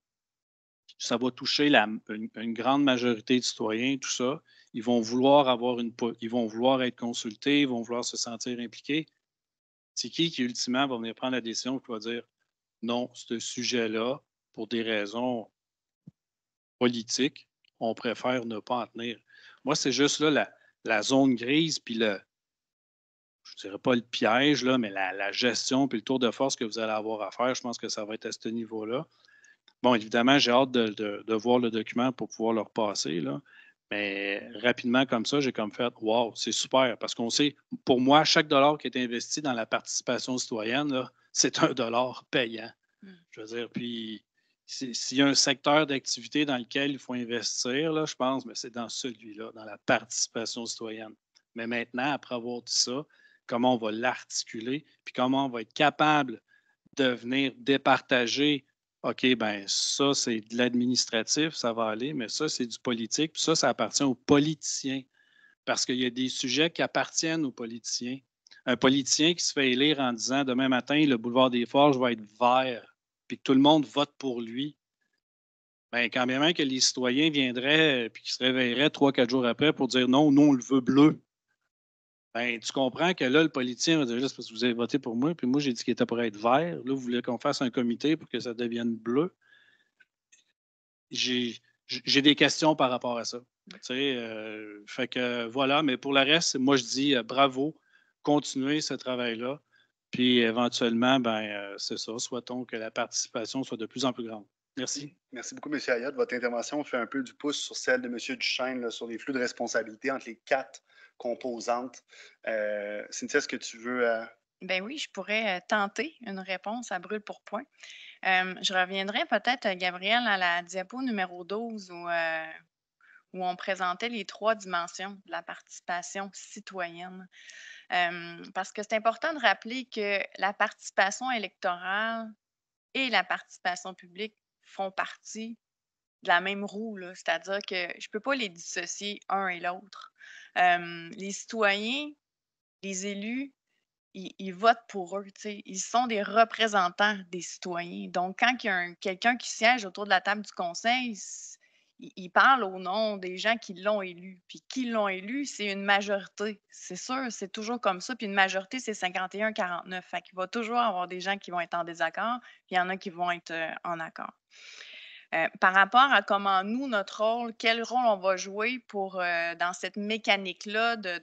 ça va toucher une, grande majorité de citoyens, tout ça. Ils vont vouloir avoir une, ils vont vouloir être consultés, ils vont vouloir se sentir impliqués. C'est qui qui, ultimement, va venir prendre la décision qui va dire non, ce sujet-là, pour des raisons politiques, on préfère ne pas en tenir. Moi, c'est juste là la, la zone grise, puis le, je ne dirais pas le piège, là, mais la, gestion et le tour de force que vous allez avoir à faire, je pense que ça va être à ce niveau-là. Bon, évidemment, j'ai hâte de, voir le document pour pouvoir le repasser, là. Mais rapidement, comme ça, j'ai comme fait Waouh, c'est super. Parce qu'on sait, pour moi, chaque dollar qui est investi dans la participation citoyenne, c'est un dollar payant. Hmm. Je veux dire, puis s'il y a un secteur d'activité dans lequel il faut investir, là, je pense, mais ben, c'est dans celui-là, dans la participation citoyenne. Mais maintenant, après avoir dit ça, comment on va l'articuler, puis comment on va être capable de venir départager. OK, ben ça, c'est de l'administratif, ça va aller, mais ça, c'est du politique, puis ça, ça appartient aux politiciens. Parce qu'il y a des sujets qui appartiennent aux politiciens. Un politicien qui se fait élire en disant demain matin, le boulevard des Forges va être vert, puis que tout le monde vote pour lui, Bien, quand même que les citoyens viendraient euh, puis qui se réveilleraient trois, quatre jours après pour dire non, non, on le veut bleu. Ben, tu comprends que là, le politicien va dire c'est parce que vous avez voté pour moi, puis moi, j'ai dit qu'il était pour être vert. Là, vous voulez qu'on fasse un comité pour que ça devienne bleu. J'ai, des questions par rapport à ça. Euh, fait que voilà, mais pour le reste, moi, je dis euh, bravo, continuez ce travail-là. Puis éventuellement, ben, euh, c'est ça, souhaitons que la participation soit de plus en plus grande. Merci. Merci beaucoup, M. Ayotte. Votre intervention fait un peu du pouce sur celle de M. Duchesne sur les flux de responsabilité entre les quatre composantes. Euh, Cynthia, est-ce que tu veux... Euh, ben oui, je pourrais euh, tenter une réponse à brûle pour point. je reviendrai peut-être, Gabriel, à la diapo numéro 12 où, où on présentait les trois dimensions de la participation citoyenne. parce que c'est important de rappeler que la participation électorale et la participation publique font partie de la même roue, c'est-à-dire que je ne peux pas les dissocier un et l'autre. Euh, les citoyens, les élus, ils, votent pour eux. Ils sont des représentants des citoyens. Donc, quand il y a quelqu'un qui siège autour de la table du conseil, il, parle au nom des gens qui l'ont élu. Puis qui l'ont élu, c'est une majorité. C'est sûr, c'est toujours comme ça. Puis une majorité, c'est 51-49. Fait qu'il va toujours avoir des gens qui vont être en désaccord, puis il y en a qui vont être euh, en accord. Euh, par rapport à comment nous, notre rôle, quel rôle on va jouer pour euh, dans cette mécanique-là de,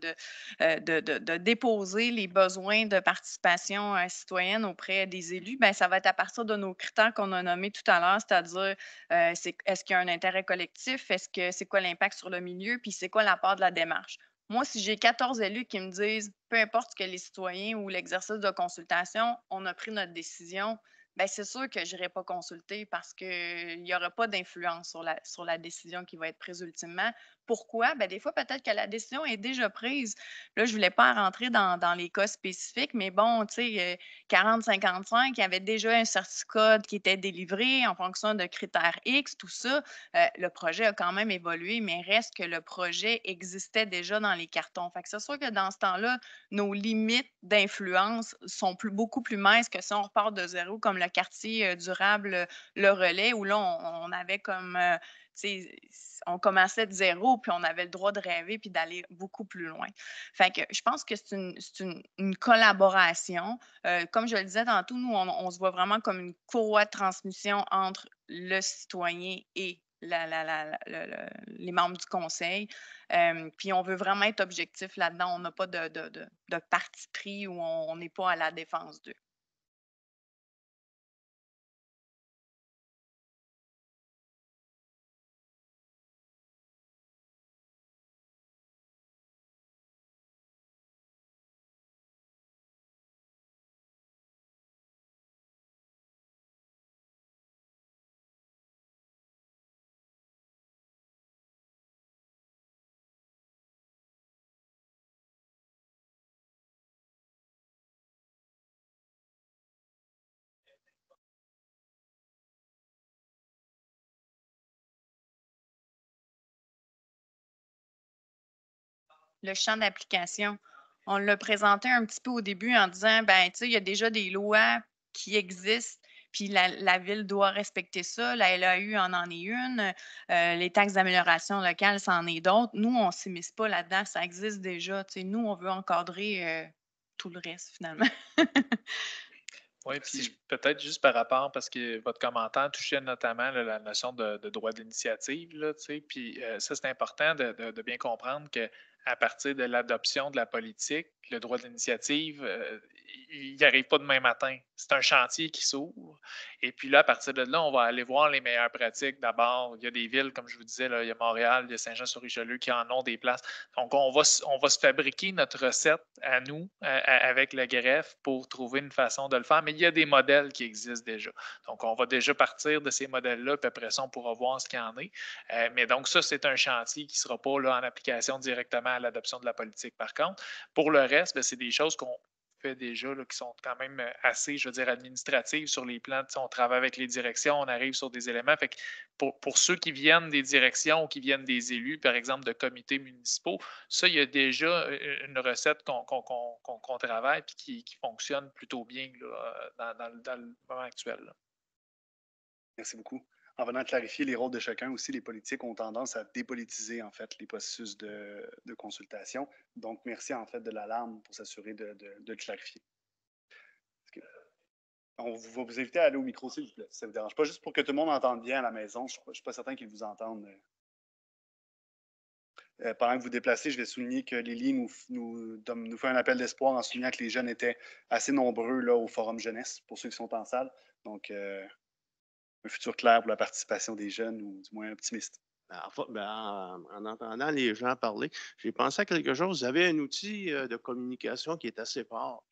euh, de, de, de, déposer les besoins de participation citoyenne auprès des élus, ben ça va être à partir de nos critères qu'on a nommés tout à l'heure, c'est-à-dire est, est-ce qu'il y a un intérêt collectif, est-ce que c'est quoi l'impact sur le milieu, puis c'est quoi la part de la démarche. Moi, si j'ai 14 élus qui me disent, peu importe ce que les citoyens ou l'exercice de consultation, on a pris notre décision, ben, c'est sûr que je n'irai pas consulter parce qu'il n'y aura pas d'influence sur la, sur la décision qui va être prise ultimement. Pourquoi? Ben, des fois, peut-être que la décision est déjà prise. Là, je ne voulais pas rentrer dans, les cas spécifiques, mais bon, tu sais, 40-55, euh, il y avait déjà un certificat qui était délivré en fonction de critères X, tout ça. Euh, le projet a quand même évolué, mais reste que le projet existait déjà dans les cartons. Fait que c'est sûr que dans ce temps-là, nos limites d'influence sont beaucoup plus minces que si on repart de zéro, comme le quartier euh, durable, le relais, où là, on, avait comme on commençait de zéro, puis on avait le droit de rêver, puis d'aller beaucoup plus loin. Fait que je pense que c'est une, collaboration. Euh, comme je le disais dans tantôt, nous, on, se voit vraiment comme une courroie de transmission entre le citoyen et les membres du conseil. Euh, puis on veut vraiment être objectif là-dedans. On n'a pas de, de parti pris ou on n'est pas à la défense d'eux. le champ d'application. On l'a présenté un petit peu au début en disant, ben, tu sais, il y a déjà des lois qui existent puis la, la, ville doit respecter ça. La LAU en en est une. Euh, les taxes d'amélioration locale, ça en est d'autres. Nous, on ne s'immisce pas là-dedans. Ça existe déjà. sais, nous, on veut encadrer euh, tout le reste, finalement. oui, puis peut-être juste par rapport, parce que votre commentaire touchait notamment la notion de, de droit d'initiative. tu sais. Puis euh, ça, c'est important de, bien comprendre que à partir de l'adoption de la politique, le droit d'initiative, euh, il arrive pas demain matin. C'est un chantier qui s'ouvre. Et puis là, à partir de là, on va aller voir les meilleures pratiques. D'abord, il y a des villes, comme je vous disais, il y a Montréal, il y a Saint-Jean-sur-Richelieu qui en ont des places. Donc, on va, on va se fabriquer notre recette à nous, avec la greffe, pour trouver une façon de le faire. Mais il y a des modèles qui existent déjà. Donc, on va déjà partir de ces modèles-là, puis après ça, on pourra voir ce qu'il y en est. Euh, mais donc, ça, c'est un chantier qui ne sera pas en application directement à l'adoption de la politique. Par contre, pour le reste, ben, c'est des choses qu'on fait déjà, qui sont quand même euh, assez, je veux dire, administratives sur les plans. On travaille avec les directions, on arrive sur des éléments. Fait pour, ceux qui viennent des directions ou qui viennent des élus, par exemple, de comités municipaux, ça, il y a déjà euh, une recette qu'on travaille et qui, fonctionne plutôt bien euh, dans, dans, le moment actuel. Merci beaucoup en venant clarifier les rôles de chacun aussi, les politiques ont tendance à dépolitiser en fait les processus de, consultation. Donc, merci en fait de l'alarme pour s'assurer de, de, clarifier. On va vous inviter à aller au micro, s'il vous plaît, si ça ne vous dérange pas, juste pour que tout le monde entende bien à la maison. Je ne suis pas certain qu'ils vous entendent. Euh. Euh, pendant que vous, déplacez, je vais souligner que Lily nous, nous, fait un appel d'espoir en soulignant que les jeunes étaient assez nombreux là, au Forum Jeunesse, pour ceux qui sont en salle. Donc, euh, un futur clair pour la participation des jeunes ou du moins optimiste? Ben, ben, en, entendant les gens parler, j'ai pensé à quelque chose. Vous avez un outil euh, de communication qui est assez fort.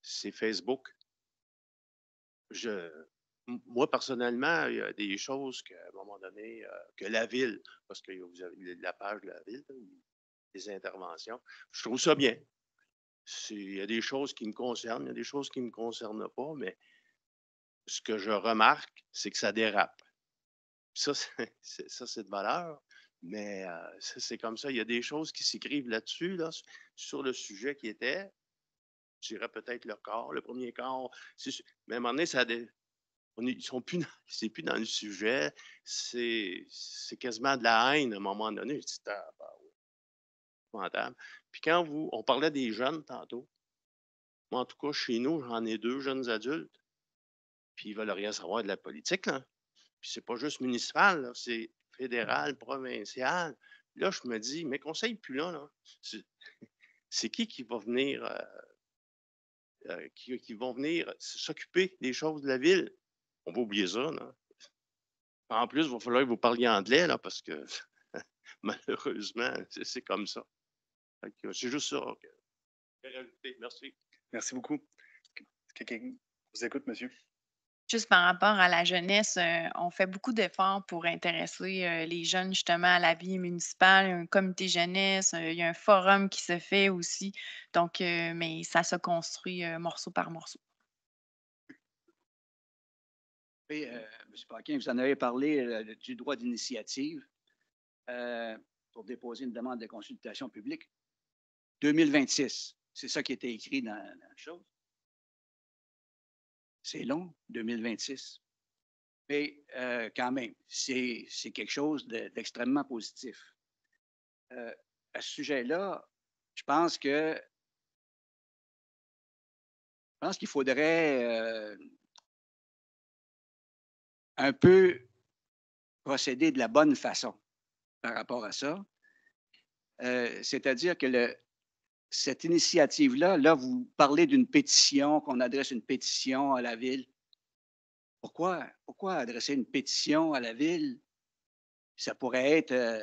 C'est Facebook. moi, personnellement, il y a des choses qu'à un moment donné, euh, que la ville, parce que vous avez la page de la ville, les interventions, je trouve ça bien. Il y a des choses qui me concernent, il y a des choses qui ne me concernent pas, mais ce que je remarque, c'est que ça dérape. Ça, c'est, de valeur, mais euh, c'est comme ça. Il y a des choses qui s'écrivent là-dessus, sur le sujet qui était. Je dirais peut-être le corps, le premier corps. Mais à un moment donné, ça, on ils sont plus dans, c'est plus dans le sujet. C'est, c'est quasiment de la haine à un moment donné. Ah, bah Puis quand vous, on parlait des jeunes tantôt. Moi, en tout cas, chez nous, j'en ai deux jeunes adultes puis ne veulent rien savoir de la politique. Là. Puis c'est pas juste municipal, c'est fédéral, mm-hmm. provincial. Là, je me dis, mes conseils plus là, c'est qui qui va venir, euh, euh, qui, vont venir s'occuper des choses de la ville? On va oublier ça, là. En plus, il va falloir que vous parliez anglais, là, parce que malheureusement, c'est comme ça. C'est juste ça. Merci. Merci beaucoup. Quelqu'un vous écoute, monsieur? Juste par rapport à la jeunesse, euh, on fait beaucoup d'efforts pour intéresser euh, les jeunes justement à la vie municipale, un comité jeunesse, euh, il y a un forum qui se fait aussi. Donc, mais ça se construit morceau par morceau. M. Paquin, vous en avez parlé du droit d'initiative pour déposer une demande de consultation publique. 2026, c'est ça qui était écrit dans la chose. C'est long, 2026. Mais euh, quand même, c'est quelque chose d'extrêmement positif. Euh, à ce sujet-là, je pense que qu'il faudrait euh, un peu procéder de la bonne façon par rapport à ça. C'est-à-dire que le, cette initiative-là, là, vous parlez d'une pétition, qu'on adresse une pétition à la ville. Pourquoi, pourquoi adresser une pétition à la ville? Ça pourrait être euh,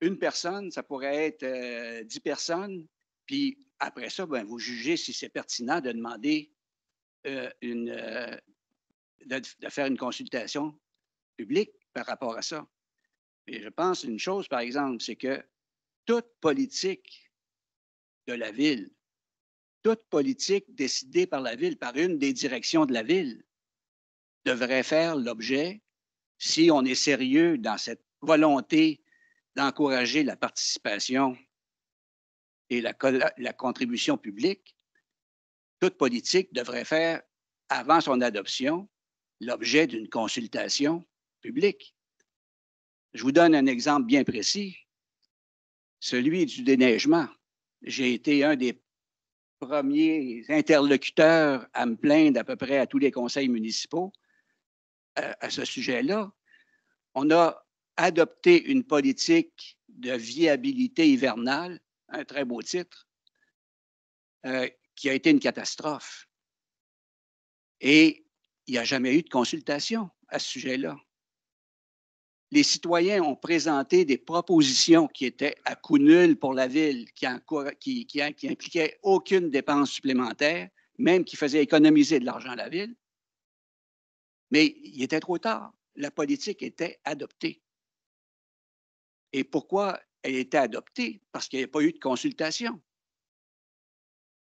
une personne, ça pourrait être euh, dix personnes, puis après ça, ben, vous jugez si c'est pertinent de demander euh, une, de, de, faire une consultation publique par rapport à ça. Et je pense une chose, par exemple, c'est que toute politique de la ville. Toute politique décidée par la ville, par une des directions de la ville, devrait faire l'objet, si on est sérieux dans cette volonté d'encourager la participation et la, contribution publique, toute politique devrait faire, avant son adoption, l'objet d'une consultation publique. Je vous donne un exemple bien précis, celui du déneigement j'ai été un des premiers interlocuteurs à me plaindre à peu près à tous les conseils municipaux euh, à, ce sujet-là. On a adopté une politique de viabilité hivernale, un très beau titre, euh, qui a été une catastrophe. Et il n'y a jamais eu de consultation à ce sujet-là les citoyens ont présenté des propositions qui étaient à coût nul pour la ville, qui, qui, impliquaient aucune dépense supplémentaire, même qui faisaient économiser de l'argent à la ville. Mais il était trop tard. La politique était adoptée. Et pourquoi elle était adoptée? Parce qu'il n'y avait pas eu de consultation.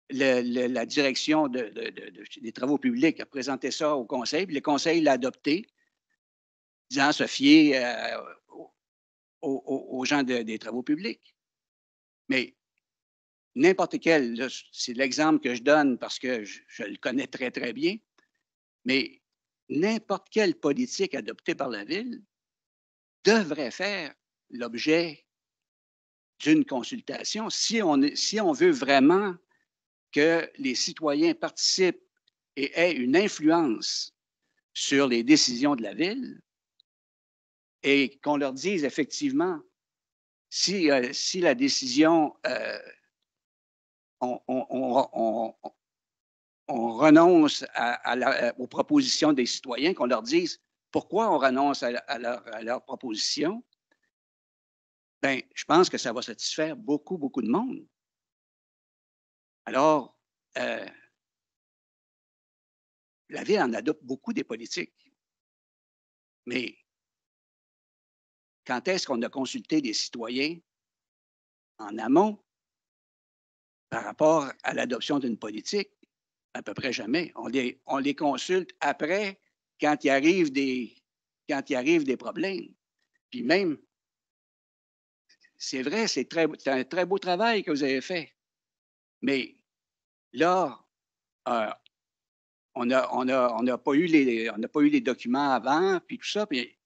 la direction des travaux publics a présenté ça au conseil, puis le conseil l'a adopté disant se fier aux, gens des travaux publics. Mais n'importe quel, c'est l'exemple que je donne parce que je, le connais très, très bien, mais n'importe quelle politique adoptée par la ville devrait faire l'objet d'une consultation si on, si on veut vraiment que les citoyens participent et aient une influence sur les décisions de la ville, et qu'on leur dise effectivement si, euh, si la décision, euh, on, on, on, on, renonce à, la, aux propositions des citoyens, qu'on leur dise pourquoi on renonce à, à leurs propositions, ben, je pense que ça va satisfaire beaucoup, beaucoup de monde. Alors, euh, la ville en adopte beaucoup des politiques. Mais quand est-ce qu'on a consulté des citoyens en amont par rapport à l'adoption d'une politique? À peu près jamais. On les, consulte après, quand il arrive des, quand il arrive des problèmes. Puis même, c'est vrai, c'est un très beau travail que vous avez fait. Mais là, euh, on n'a a, pas, eu les, pas eu les documents avant, puis tout ça. Puis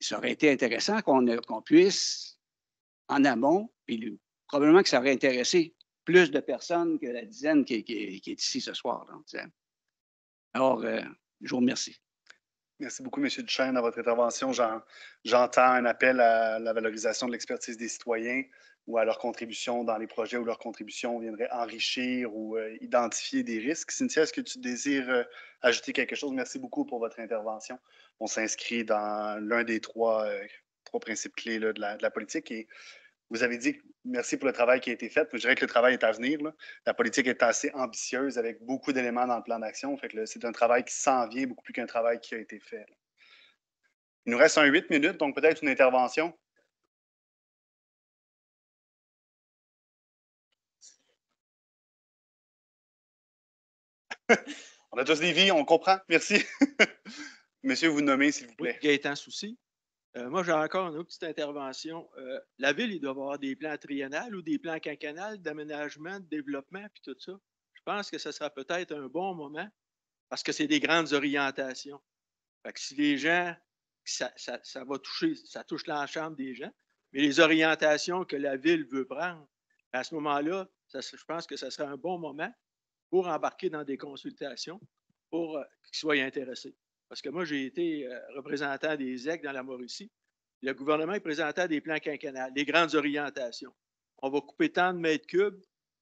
ça aurait été intéressant qu'on puisse, en amont, puis probablement que ça aurait intéressé plus de personnes que la dizaine qui, est ici ce soir. Alors, euh, je vous remercie. Merci beaucoup, M. Duchesne, à votre intervention. J'entends un appel à la valorisation de l'expertise des citoyens, ou à leur contribution dans les projets où leur contribution viendrait enrichir ou euh, identifier des risques. Cynthia, est-ce que tu désires euh, ajouter quelque chose? Merci beaucoup pour votre intervention. On s'inscrit dans l'un des trois, euh, principes clés de, la, politique. Et vous avez dit merci pour le travail qui a été fait. Je dirais que le travail est à venir. La politique est assez ambitieuse avec beaucoup d'éléments dans le plan d'action. Fait c'est un travail qui s'en vient beaucoup plus qu'un travail qui a été fait. Il nous reste un huit minutes, donc peut-être une intervention. on a tous des vies, on comprend. Merci. Monsieur, vous nommez, s'il vous plaît. Oui, Gaëtan Souci. Euh, moi, j'ai encore une autre petite intervention. Euh, la ville, il doit avoir des plans triennales ou des plans quinquennales d'aménagement, de développement, puis tout ça. Je pense que ce sera peut-être un bon moment parce que c'est des grandes orientations. Fait que si les gens, ça, va toucher, ça touche l'ensemble des gens, mais les orientations que la ville veut prendre, à ce moment-là, je pense que ce sera un bon moment pour embarquer dans des consultations pour euh, qu'ils soient intéressés. Parce que moi, j'ai été euh, représentant des EC dans la Mauricie. Le gouvernement est présentant des plans quinquennales, des grandes orientations. On va couper tant de mètres cubes,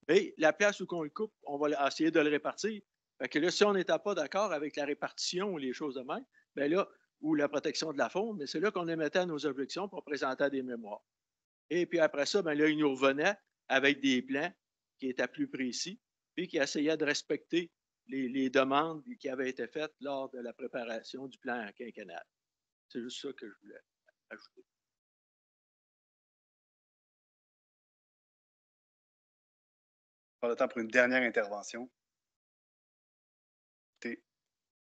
mais la place où on le coupe, on va essayer de le répartir. Fait que là, si on n'était pas d'accord avec la répartition ou les choses de même, ben là, ou la protection de la faune, mais c'est là qu'on émettait nos objections pour présenter des mémoires. Et puis après ça, bien là, ils nous revenaient avec des plans qui étaient plus précis puis qui essayait de respecter les, demandes qui avaient été faites lors de la préparation du plan quinquennal. C'est juste ça que je voulais ajouter. Pas le temps pour une dernière intervention.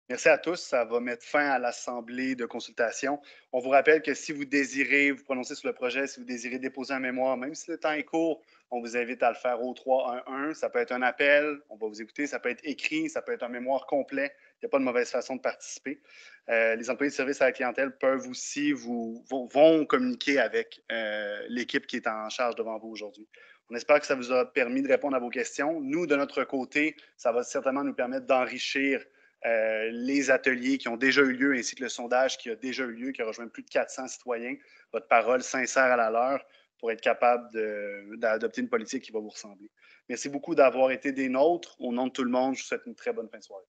Merci à tous. Ça va mettre fin à l'assemblée de consultation. On vous rappelle que si vous désirez vous prononcer sur le projet, si vous désirez déposer un mémoire, même si le temps est court, on vous invite à le faire au 311. Ça peut être un appel, on va vous écouter, ça peut être écrit, ça peut être un mémoire complet. Il n'y a pas de mauvaise façon de participer. Euh, les employés de service à la clientèle peuvent aussi vous, vont communiquer avec euh, l'équipe qui est en charge devant vous aujourd'hui. On espère que ça vous a permis de répondre à vos questions. Nous, de notre côté, ça va certainement nous permettre d'enrichir euh, les ateliers qui ont déjà eu lieu ainsi que le sondage qui a déjà eu lieu, qui a rejoint plus de 400 citoyens. Votre parole sincère à la leur pour être capable d'adopter une politique qui va vous ressembler. Merci beaucoup d'avoir été des nôtres. Au nom de tout le monde, je vous souhaite une très bonne fin de soirée.